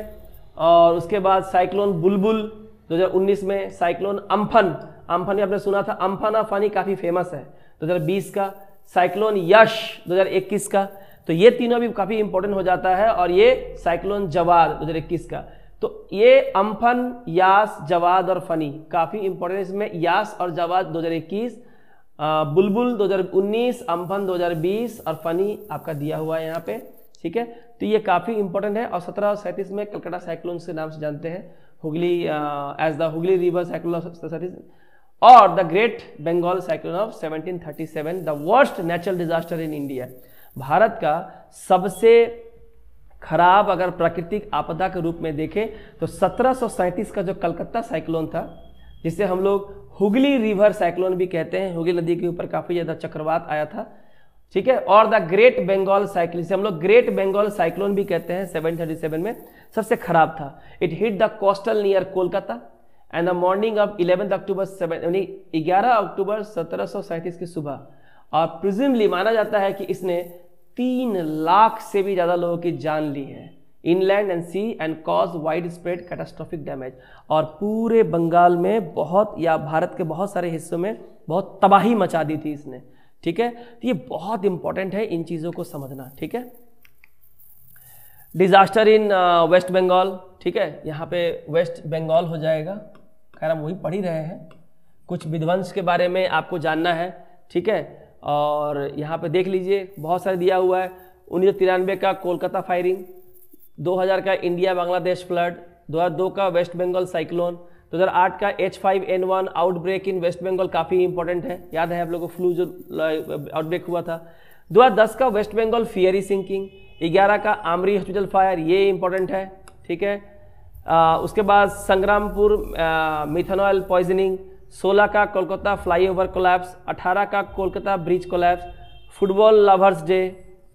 और उसके बाद साइक्लोन बुलबुल दो हज़ार उन्नीस में साइक्लोन अम्फन अम्फन भी आपने सुना था अम्फन फनी काफ़ी फेमस है दो हज़ार बीस का साइक्लोन यश दो हज़ार इक्कीस का तो ये तीनों भी काफ़ी इंपॉर्टेंट हो जाता है और ये साइक्लोन जवाद दो इक्कीस का तो ये अम्फन यास जवाद और फनी काफ़ी इंपॉर्टेंट इसमें यास और जवाद दो हज़ार इक्कीस बुलबुल 2019 अम्फन 2020 और फनी आपका दिया हुआ है यहाँ पे ठीक है तो ये काफ़ी इंपॉर्टेंट है और सत्रह सैंतीस में कलकत्ता साइक्लोन के नाम से जानते हैं Hooghly as the Hooghly river cyclone of सैंतीस और the great Bengal cyclone of 1737 the worst natural disaster in India Bharat का सबसे खराब अगर प्राकृतिक आपदा के रूप में देखें तो सत्रह का जो कलकत्ता साइक्लोन था जिसे हम लोग हुगली रिवर साइक्लोन भी कहते हैं हुगली नदी के ऊपर काफ़ी ज़्यादा चक्रवात आया था ठीक है और द ग्रेट बंगाल साइक्लोन जिसे हम लोग ग्रेट बंगाल साइक्लोन भी कहते हैं 737 में सबसे खराब था it hit the coastal near Kolkata and the morning of eleventh October seven यानी ग्यारह अक्टूबर सत्रह की सुबह और प्रिजमली माना जाता है कि इसने तीन लाख से भी ज़्यादा लोगों की जान ली है inland and sea and cause wide spread catastrophic damage और पूरे बंगाल में बहुत या भारत के बहुत सारे हिस्सों में बहुत तबाही मचा दी थी इसने ठीक है तो ये बहुत इंपॉर्टेंट है इन चीज़ों को समझना ठीक है डिजास्टर इन वेस्ट बंगाल ठीक है यहाँ पे वेस्ट बंगाल हो जाएगा खैर हम वही पढ़ ही रहे हैं कुछ विध्वंस के बारे में आपको जानना है ठीक है और यहाँ पे देख लीजिए बहुत सारे दिया हुआ है उन्नीस तिरानवे का कोलकाता फायरिंग 2000 का इंडिया बांग्लादेश फ्लड 2002 का वेस्ट बंगाल साइक्लोन 2008 का H five N one outbreak in West Bengal काफ़ी इंपॉर्टेंट है याद है आप लोगों को फ्लू जो आउटब्रेक हुआ था 2010 का वेस्ट बंगाल फियरी सिंकिंग 11 का आमरी हॉस्पिटल फायर ये इंपॉर्टेंट है ठीक है आ, उसके बाद संग्रामपुर मिथेनॉयल पॉइजनिंग सोलह का कोलकाता फ्लाईओवर कोलैप्स अठारह का Kolkata bridge collapse football lovers day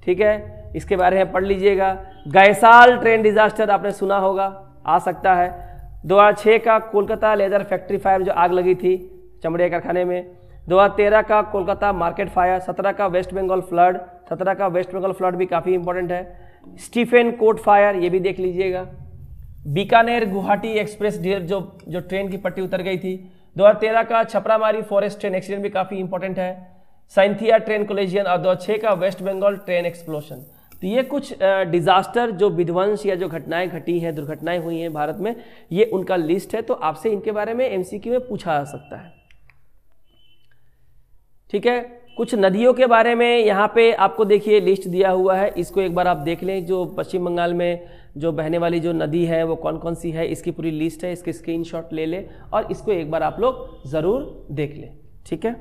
ठीक है इसके बारे में पढ़ लीजिएगा गैसाल ट्रेन डिजास्टर आपने सुना होगा आ सकता है 2006 का कोलकाता लेदर फैक्ट्री फायर जो आग लगी थी चमड़े कारखाने में 2013 का कोलकाता मार्केट फायर सत्रह का वेस्ट बंगाल फ्लड सत्रह का वेस्ट बंगाल फ्लड भी काफ़ी इंपॉर्टेंट है स्टीफेन कोट फायर ये भी देख लीजिएगा बीकानेर गुवाहाटी एक्सप्रेस जो जो ट्रेन की पट्टी उतर गई थी 2013 का छपरामारी फॉरेस्ट ट्रेन एक्सीडेंट भी काफ़ी इंपॉर्टेंट है साइंथिया ट्रेन कोलेजियन और 2006 का वेस्ट बंगाल ट्रेन एक्सप्लोशन तो ये कुछ डिजास्टर जो विध्वंस या जो घटनाएं घटी हैं दुर्घटनाएं हुई हैं भारत में ये उनका लिस्ट है तो आपसे इनके बारे में एमसीक्यू में पूछा जा सकता है ठीक है कुछ नदियों के बारे में यहाँ पे आपको देखिए लिस्ट दिया हुआ है इसको एक बार आप देख लें जो पश्चिम बंगाल में जो बहने वाली जो नदी है वो कौन कौन सी है इसकी पूरी लिस्ट है इसके शॉट ले लें और इसको एक बार आप लोग ज़रूर देख लें ठीक है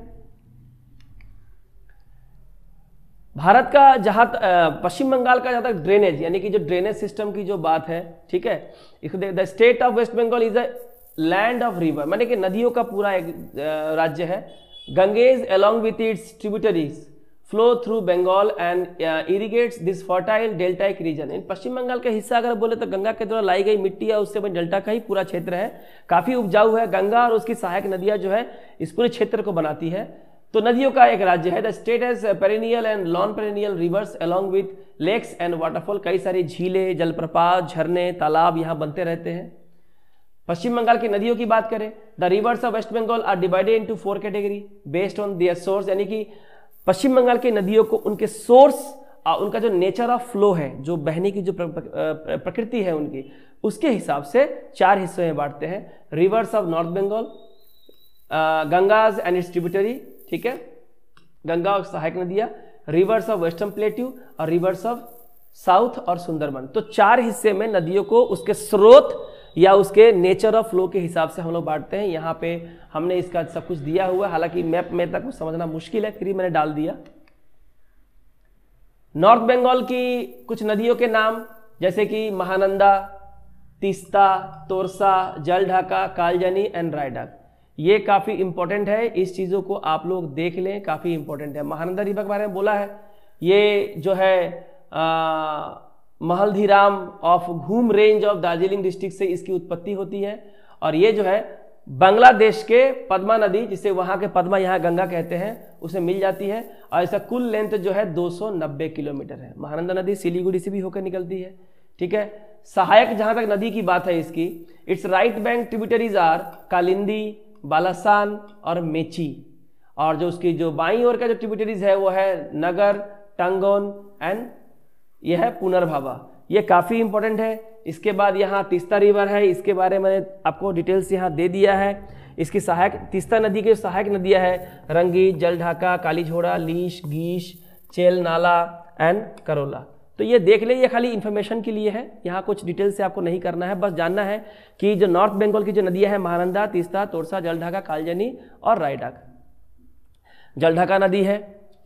भारत का जहाँ पश्चिम बंगाल का जहाँ तक ड्रेनेज यानी कि जो ड्रेनेज सिस्टम की जो बात है ठीक है इसको the state of waste Bengal is a land of river मैंने कि नदियों का पूरा एक राज्य है Ganges along with its tributaries flow through Bengal and irrigates this fertile deltaic region in Paschim Bengal का हिस्सा अगर बोले तो गंगा के द्वारा लाई गई मिट्टी है उससे बने डेल्टा का ही पूरा क्षेत्र है काफ़ी उपजाऊ है गंगा और उसकी सहायक नदियाँ जो है इस पूरे क्षेत्र को बनाती है तो नदियों का एक राज्य है the state as perennial and non perennial rivers along with lakes and waterfall कई सारी झीलें जलप्रपात झरने तालाब यहाँ बनते रहते हैं पश्चिम बंगाल की नदियों की बात करें the rivers of waste Bengal are divided into four category based on their source यानी कि पश्चिम बंगाल की नदियों को उनके सोर्स उनका जो नेचर ऑफ फ्लो है जो बहने की जो प्रकृति है उनकी उसके हिसाब से चार हिस्सों में बांटते हैं rivers of north Bengal Ganges and its tributary ठीक है गंगा और सहायक नदियाँ रिवर्स ऑफ वेस्टर्न प्लेट्यू और रिवर्स ऑफ साउथ और सुंदरबन तो चार हिस्से में नदियों को उसके स्रोत या उसके नेचर ऑफ फ्लो के हिसाब से हम लोग बांटते हैं यहाँ पे हमने इसका सब कुछ दिया हुआ हालांकि मैप में तक कुछ समझना मुश्किल है फिर मैंने डाल दिया नॉर्थ बंगाल की कुछ नदियों के नाम जैसे कि महानंदा तीस्ता तोरसा जल ढाका कालजनी एंड रायडक ये काफ़ी इंपॉर्टेंट है इस चीज़ों को आप लोग देख लें काफ़ी इंपॉर्टेंट है महानंदा रिवर के बारे में बोला है ये जो है आ, Mahaldiram of Ghoom range of Darjeeling district से इसकी उत्पत्ति होती है और ये जो है बांग्लादेश के पद्मा नदी जिसे वहाँ के पद्मा यहाँ गंगा कहते हैं उसे मिल जाती है और इसका कुल लेंथ जो है 290 किलोमीटर है महानंदा नदी सिलीगुड़ी से भी होकर निकलती है ठीक है सहायक जहाँ तक नदी की बात है इसकी its right bank tributaries are Kalindi Balason और मेची और जो उसकी जो बाई और का जो ट्रिब्यूटरीज है वो है नगर टंगोन एंड यह है पुनर्भावा यह काफ़ी इंपॉर्टेंट है इसके बाद यहाँ तीस्ता रिवर है इसके बारे में आपको डिटेल्स यहाँ दे दिया है इसकी सहायक तीस्ता नदी की सहायक नदियाँ हैं रंगी जलढाका कालीझोड़ा लीश गीश चेल नाला एंड करोला तो ये देख ले ये खाली इन्फॉर्मेशन के लिए है यहाँ कुछ डिटेल से आपको नहीं करना है बस जानना है कि जो नॉर्थ बंगाल की जो नदियाँ हैं महानंदा तीस्ता तोरसा जलढाका कालजनी और रायडाक जलढाका नदी है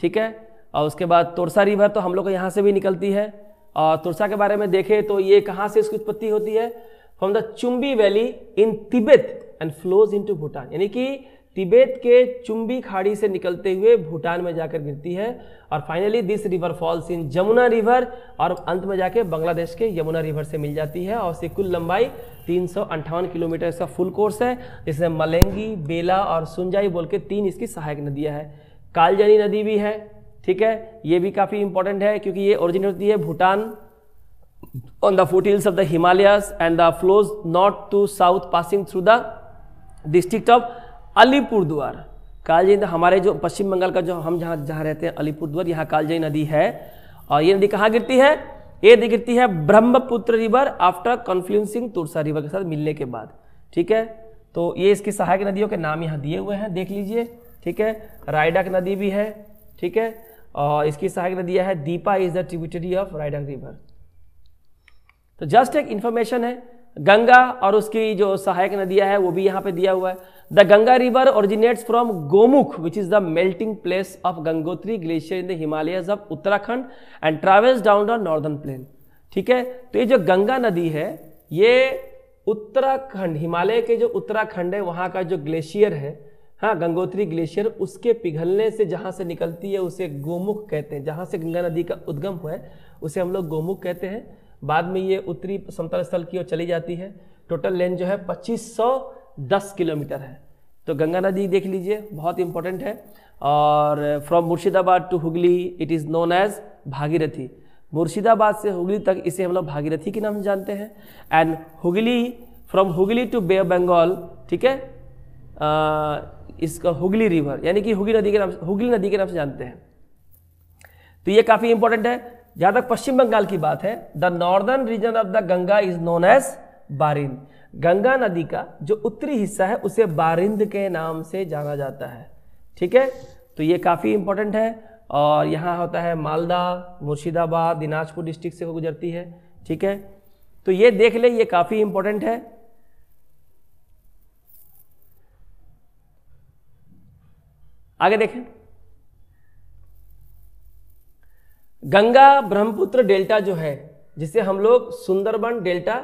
ठीक है और उसके बाद तुरसा रिवर तो हम लोग को यहाँ से भी निकलती है और तुरसा के बारे में देखें तो ये कहाँ से इसकी उत्पत्ति होती है from the Chumbi valley in Tibet and flows into Bhutan यानी कि तिब्बत के चुम्बी खाड़ी से निकलते हुए भूटान में जाकर गिरती है और finally this river falls in Yamuna river और अंत में जाके बांग्लादेश के यमुना रिवर से मिल जाती है और उसकी कुल लंबाई तीन किलोमीटर इसका फुल कोर्स है जिसमें मलेंगी बेला और सुंजाई बोल के तीन इसकी सहायक नदियाँ हैं कालजनी नदी भी है ठीक है ये भी काफ़ी इंपॉर्टेंट है क्योंकि ये ओरिजिन होती है Bhutan on on hills of the Himalaya and the flows north to south passing through the district of Alipurduar Kaljani हमारे जो पश्चिम बंगाल का जो हम जहाँ जहाँ रहते हैं अलीपुरद्वार यहाँ कालजई नदी है और ये नदी कहाँ गिरती है ये नदी गिरती है Brahmaputra river after confluencing Torsa river के साथ मिलने के बाद ठीक है तो ये इसकी सहायक नदियों के नाम यहाँ दिए हुए हैं देख लीजिए ठीक है रायडक नदी भी है ठीक है और इसकी सहायक दिया है Deepa is the tributary of Raidak river तो जस्ट एक इन्फॉर्मेशन है गंगा और उसकी जो सहायक नदियां है वो भी यहाँ पे दिया हुआ है the Ganga river originates from Gomukh which is the melting place of Gangotri glacier in the Himalaya of Uttarakhand and travels down the northern plain ठीक है तो ये जो गंगा नदी है ये उत्तराखंड हिमालय के जो उत्तराखंड है वहाँ का जो ग्लेशियर है हाँ गंगोत्री ग्लेशियर उसके पिघलने से जहाँ से निकलती है उसे गोमुख कहते हैं जहाँ से गंगा नदी का उद्गम हुआ है उसे हम लोग गोमुख कहते हैं बाद में ये उत्तरी समतल स्थल की ओर चली जाती है टोटल लेंथ जो है 2510 किलोमीटर है तो गंगा नदी देख लीजिए बहुत इंपॉर्टेंट है और from Murshidabad to Hooghly it is known as Bhagirathi Murshidabad से हुगली तक इसे हम लोग भागीरथी के नाम से जानते हैं and Hooghly from Hooghly to bay Bengal ठीक है इसका हुगली रिवर यानी कि हुगली नदी के नाम हुगली नदी के नाम से जानते हैं तो ये काफ़ी इंपॉर्टेंट है जहां तक पश्चिम बंगाल की बात है the northern region of the Ganga is known as Barind Ganga नदी का जो उत्तरी हिस्सा है उसे बारिंद के नाम से जाना जाता है ठीक है तो ये काफ़ी इंपॉर्टेंट है और यहाँ होता है मालदा मुर्शिदाबाद दिनाजपुर डिस्ट्रिक्ट से गुजरती है ठीक है तो ये देख ले ये काफ़ी इंपॉर्टेंट है आगे देखें गंगा ब्रह्मपुत्र डेल्टा जो है जिसे हम लोग सुंदरबन डेल्टा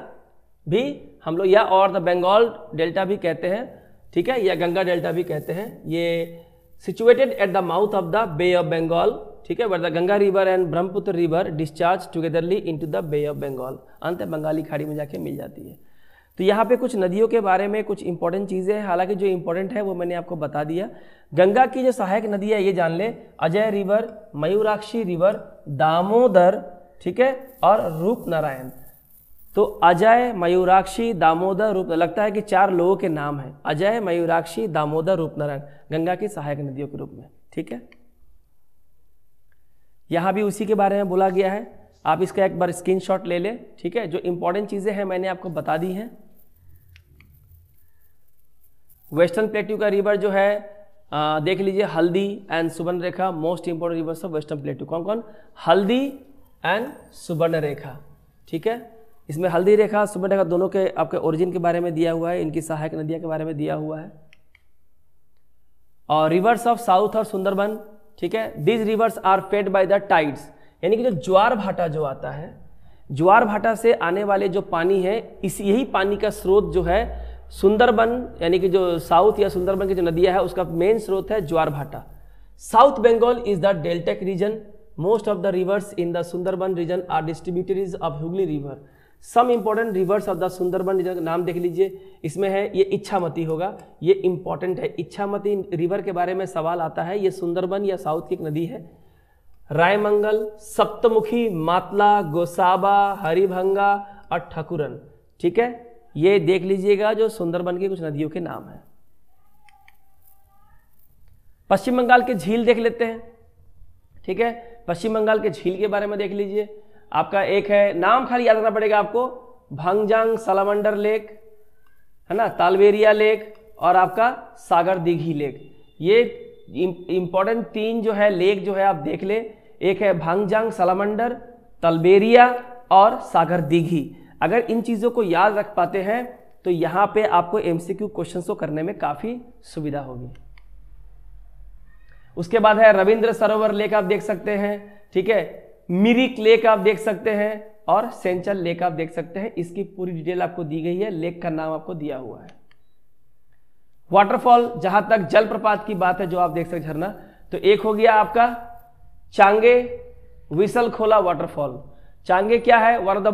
भी हम लोग या और द बंगाल डेल्टा भी कहते हैं ठीक है या गंगा डेल्टा भी कहते हैं ये situated at the mouth of the bay of Bengal ठीक है where the Ganga river and Brahmaputra river discharge togetherly into the bay of Bengal अंत बंगाली खाड़ी में जाके मिल जाती है तो यहाँ पे कुछ नदियों के बारे में कुछ इंपॉर्टेंट चीज़ें हैं हालांकि जो इंपॉर्टेंट है वो मैंने आपको बता दिया गंगा की जो सहायक नदी है ये जान ले अजय रिवर मयूराक्षी रिवर दामोदर ठीक है और रूप नारायण तो अजय मयूराक्षी दामोदर रूप लगता है कि चार लोगों के नाम हैं अजय मयूराक्षी दामोदर रूप नारायण गंगा की सहायक नदियों के रूप में ठीक है यहाँ भी उसी के बारे में बोला गया है आप इसका एक बार स्क्रीनशॉट ले लें ठीक है जो इंपॉर्टेंट चीज़ें हैं मैंने आपको बता दी हैं वेस्टर्न प्लेट्यू का रिवर जो है आ, देख लीजिए Haldi and Subarnarekha most important rivers of western plateau कौन कौन हल्दी एंड सुबर्ण रेखा ठीक है इसमें हल्दी रेखा सुवर्ण रेखा दोनों के आपके ओरिजिन के बारे में दिया हुआ है इनकी सहायक नदियाँ के बारे में दिया हुआ है और रिवर्स ऑफ साउथ और सुंदरबन ठीक है these rivers are fed by the tides यानी कि जो ज्वार भाटा जो आता है ज्वार भाटा से आने वाले जो पानी है इस यही पानी का स्रोत जो है सुंदरबन यानी कि जो साउथ या सुंदरबन की जो नदियां है उसका मेन स्रोत है ज्वार भाटा south Bengal is the deltaic region most of the rivers in the Sundarban region are distributaries of Hooghly river some important rivers of the Sundarban region नाम देख लीजिए इसमें है ये इच्छामती होगा ये इंपॉर्टेंट है इच्छामती रिवर के बारे में सवाल आता है ये सुंदरबन या साउथ की एक नदी है रायमंगल सप्तमुखी मातला गोसाबा हरिभंगा और ठकुरन ठीक है ये देख लीजिएगा जो सुंदरबन की कुछ नदियों के नाम है पश्चिम बंगाल के झील देख लेते हैं ठीक है पश्चिम बंगाल के झील के बारे में देख लीजिए आपका एक है नाम खाली याद रखना पड़ेगा आपको भंगजांग सलामंडर लेक है ना तालवेरिया लेक और आपका सागर दीघी लेक ये इंपॉर्टेंट तीन जो है लेक जो है आप देख लें एक है भांगजांग सलामंडर तलबेरिया और सागर दीघी अगर इन चीज़ों को याद रख पाते हैं तो यहाँ पे आपको एम सी क्यू क्वेश्चन को करने में काफ़ी सुविधा होगी उसके बाद है रविंद्र सरोवर लेक आप देख सकते हैं ठीक है मिरिक लेक आप देख सकते हैं और सेंचल लेक आप देख सकते हैं इसकी पूरी डिटेल आपको दी गई है लेक का नाम आपको दिया हुआ है वाटरफॉल जहां तक जलप्रपात की बात है जो आप देख सकते झरना तो एक हो गया आपका चांगे विसल खोला वाटरफॉल चांगे क्या है one of the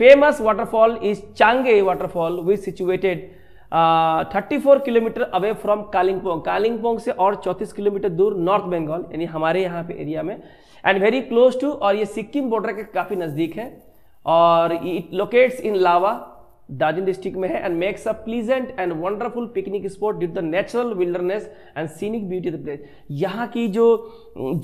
famous waterfall is Chang'e waterfall which situated situated uh, 34 kilometre away from Kalimpong Kalimpong से और 34 किलोमीटर दूर नॉर्थ बंगाल यानी हमारे यहाँ पे एरिया में एंड वेरी क्लोज टू और ये सिक्किम बॉर्डर के काफ़ी नज़दीक है और it locates in Lava Darjeeling district में है and makes a pleasant and wonderful picnic spot due the natural wilderness and scenic beauty the place यहाँ की जो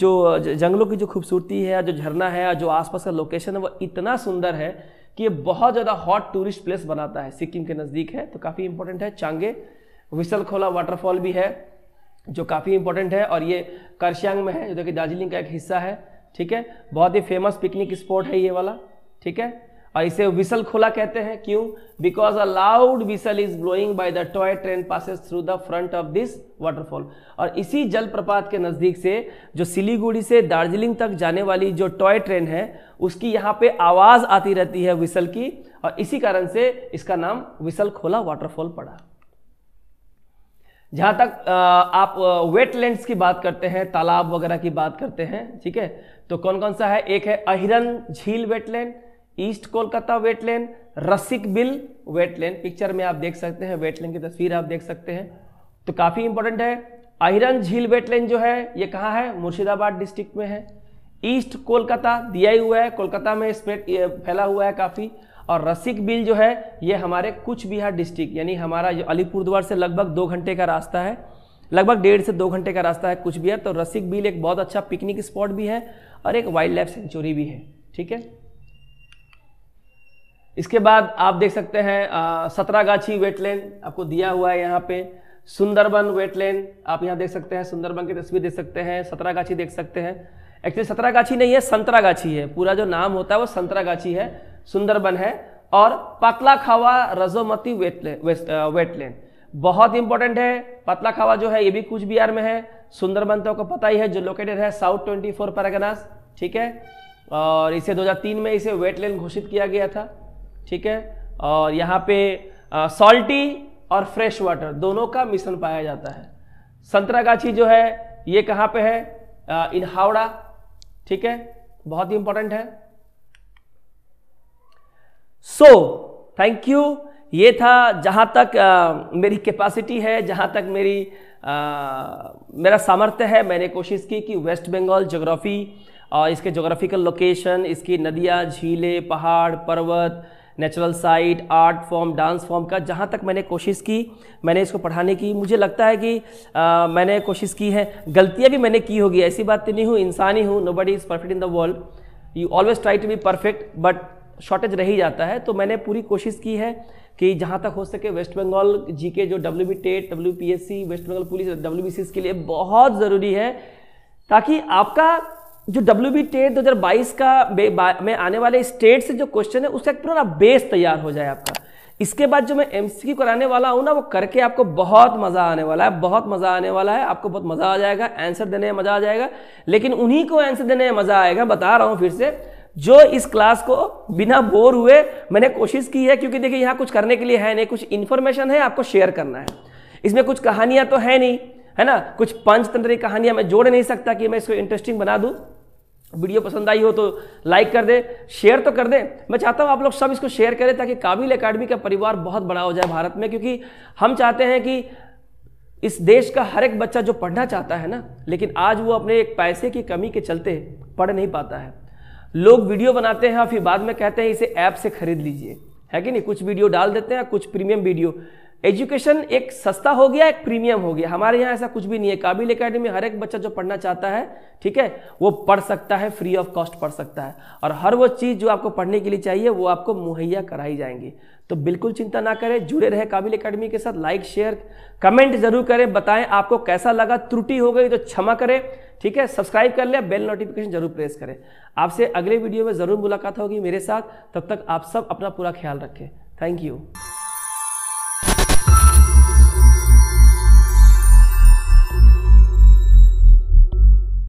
जो जंगलों की जो खूबसूरती है जो झरना है जो आसपास का लोकेशन है वो इतना सुंदर है कि ये बहुत ज़्यादा हॉट टूरिस्ट प्लेस बनाता है सिक्किम के नज़दीक है तो काफ़ी इंपॉर्टेंट है चांगे विसल खोला वाटरफॉल भी है जो काफ़ी इंपॉर्टेंट है और ये करश्यांग में है जो कि दार्जिलिंग का एक हिस्सा है ठीक है बहुत ही फेमस पिकनिक स्पॉट है ये वाला ठीक है और इसे विसल खोला कहते हैं क्यों because a loud whistle is blowing by the toy train passes through the front of this waterfall और इसी जलप्रपात के नज़दीक से जो सिलीगुड़ी से दार्जिलिंग तक जाने वाली जो टॉय ट्रेन है उसकी यहाँ पे आवाज़ आती रहती है विसल की और इसी कारण से इसका नाम विसल खोला वाटरफॉल पड़ा जहाँ तक आप वेटलैंड्स की बात करते हैं तालाब वगैरह की बात करते हैं ठीक है तो कौन कौन सा है एक है अहिरन झील wetland East Kolkata wetland Rasik Bil wetland picture में आप देख सकते हैं वेटलैंड की तस्वीर आप देख सकते हैं तो काफ़ी इंपॉर्टेंट है आयरन झील वेटलैंड जो है ये कहाँ है मुर्शिदाबाद डिस्ट्रिक्ट में है ईस्ट कोलकाता दिया ही हुआ है कोलकाता में स्प्रेड फैला हुआ है काफ़ी और रसिक बिल जो है ये हमारे कुछ बिहार डिस्ट्रिक्ट यानी हमारा जो अलीपुरद्वार से लगभग दो घंटे का रास्ता है लगभग डेढ़ से दो घंटे का रास्ता है कुछ बिहार तो रसिक बिल एक बहुत अच्छा पिकनिक स्पॉट भी है और एक वाइल्ड लाइफ सेंचुरी भी है ठीक है इसके बाद आप देख सकते हैं सतरागाछी वेटलैंड आपको दिया हुआ है यहाँ पे सुंदरबन वेटलैंड आप यहाँ देख सकते हैं सुंदरबन की तस्वीर देख सकते हैं सतरागाछी देख सकते हैं एक्चुअली सतरागाछी नहीं है संतरागाछी है पूरा जो नाम होता है वो संतरागाछी है सुंदरबन है और Patlakhawa Rasomati wetland wetland बहुत इंपॉर्टेंट है पतला खावा जो है ये भी कुछ बिहार में है सुंदरबन तो आपको पता ही है जो लोकेटेड है साउथ ट्वेंटी फोर ठीक है और इसे 2003 में इसे वेटलैंड घोषित किया गया था ठीक है और यहाँ पे सॉल्टी और फ्रेश वाटर दोनों का मिश्रण पाया जाता है संतरागाछी जो है ये कहाँ पे है इनहावड़ा इन हावड़ा ठीक है बहुत ही इंपॉर्टेंट है सो थैंक यू ये था जहाँ तक आ, मेरी कैपेसिटी है जहाँ तक मेरी आ, मेरा सामर्थ्य है मैंने कोशिश की कि वेस्ट बंगाल जोग्राफ़ी और इसके जोग्राफिकल लोकेशन इसकी नदियाँ झीलें पहाड़ पर्वत natural site art form dance form का जहाँ तक मैंने कोशिश की मैंने इसको पढ़ाने की मुझे लगता है कि आ, मैंने कोशिश की है गलतियाँ भी मैंने की होगी ऐसी बात तो नहीं हूँ इंसान ही हूँ nobody is perfect in the world you always try to be perfect but shortage रह ही जाता है तो मैंने पूरी कोशिश की है कि जहाँ तक हो सके वेस्ट बंगाल जी के जो W B TET W P S C West Bengal police W B C के लिए बहुत ज़रूरी है ताकि आपका जो डब्ल्यू बी टेट दो का में आने वाले स्टेट से जो क्वेश्चन है उसका एक पूरा बेस तैयार हो जाए आपका इसके बाद जो मैं एम कराने वाला हूँ ना वो करके आपको बहुत मज़ा आने वाला है बहुत मज़ा आने वाला है आपको बहुत मज़ा आ जाएगा आंसर देने में मज़ा आ जाएगा लेकिन उन्हीं को आंसर देने में मज़ा आएगा बता रहा हूँ फिर से जो इस क्लास को बिना बोर हुए मैंने कोशिश की है क्योंकि देखिए यहाँ कुछ करने के लिए है नहीं कुछ इन्फॉर्मेशन है आपको शेयर करना है इसमें कुछ कहानियाँ तो है नहीं है ना कुछ पंचतंत्र की कहानियां मैं जोड़ नहीं सकता कि मैं इसको इंटरेस्टिंग बना दूं वीडियो पसंद आई हो तो लाइक कर दे शेयर तो कर दे मैं चाहता हूँ आप लोग सब इसको शेयर करें ताकि काबिल अकेडमी का परिवार बहुत बड़ा हो जाए भारत में क्योंकि हम चाहते हैं कि इस देश का हर एक बच्चा जो पढ़ना चाहता है ना लेकिन आज वो अपने एक पैसे की कमी के चलते पढ़ नहीं पाता है लोग वीडियो बनाते हैं और फिर बाद में कहते हैं इसे ऐप से खरीद लीजिए है कि नहीं कुछ वीडियो डाल देते हैं कुछ प्रीमियम वीडियो एजुकेशन एक सस्ता हो गया एक प्रीमियम हो गया हमारे यहाँ ऐसा कुछ भी नहीं है काबिल अकेडमी हर एक बच्चा जो पढ़ना चाहता है ठीक है वो पढ़ सकता है फ्री ऑफ कॉस्ट पढ़ सकता है और हर वो चीज़ जो आपको पढ़ने के लिए चाहिए वो आपको मुहैया कराई जाएंगी तो बिल्कुल चिंता ना करें जुड़े रहे काबिल अकेडमी के साथ लाइक शेयर कमेंट जरूर करें बताएं आपको कैसा लगा त्रुटि हो गई तो क्षमा करें ठीक है सब्सक्राइब कर लें बेल नोटिफिकेशन जरूर प्रेस करें आपसे अगले वीडियो में ज़रूर मुलाकात होगी मेरे साथ तब तक आप सब अपना पूरा ख्याल रखें थैंक यू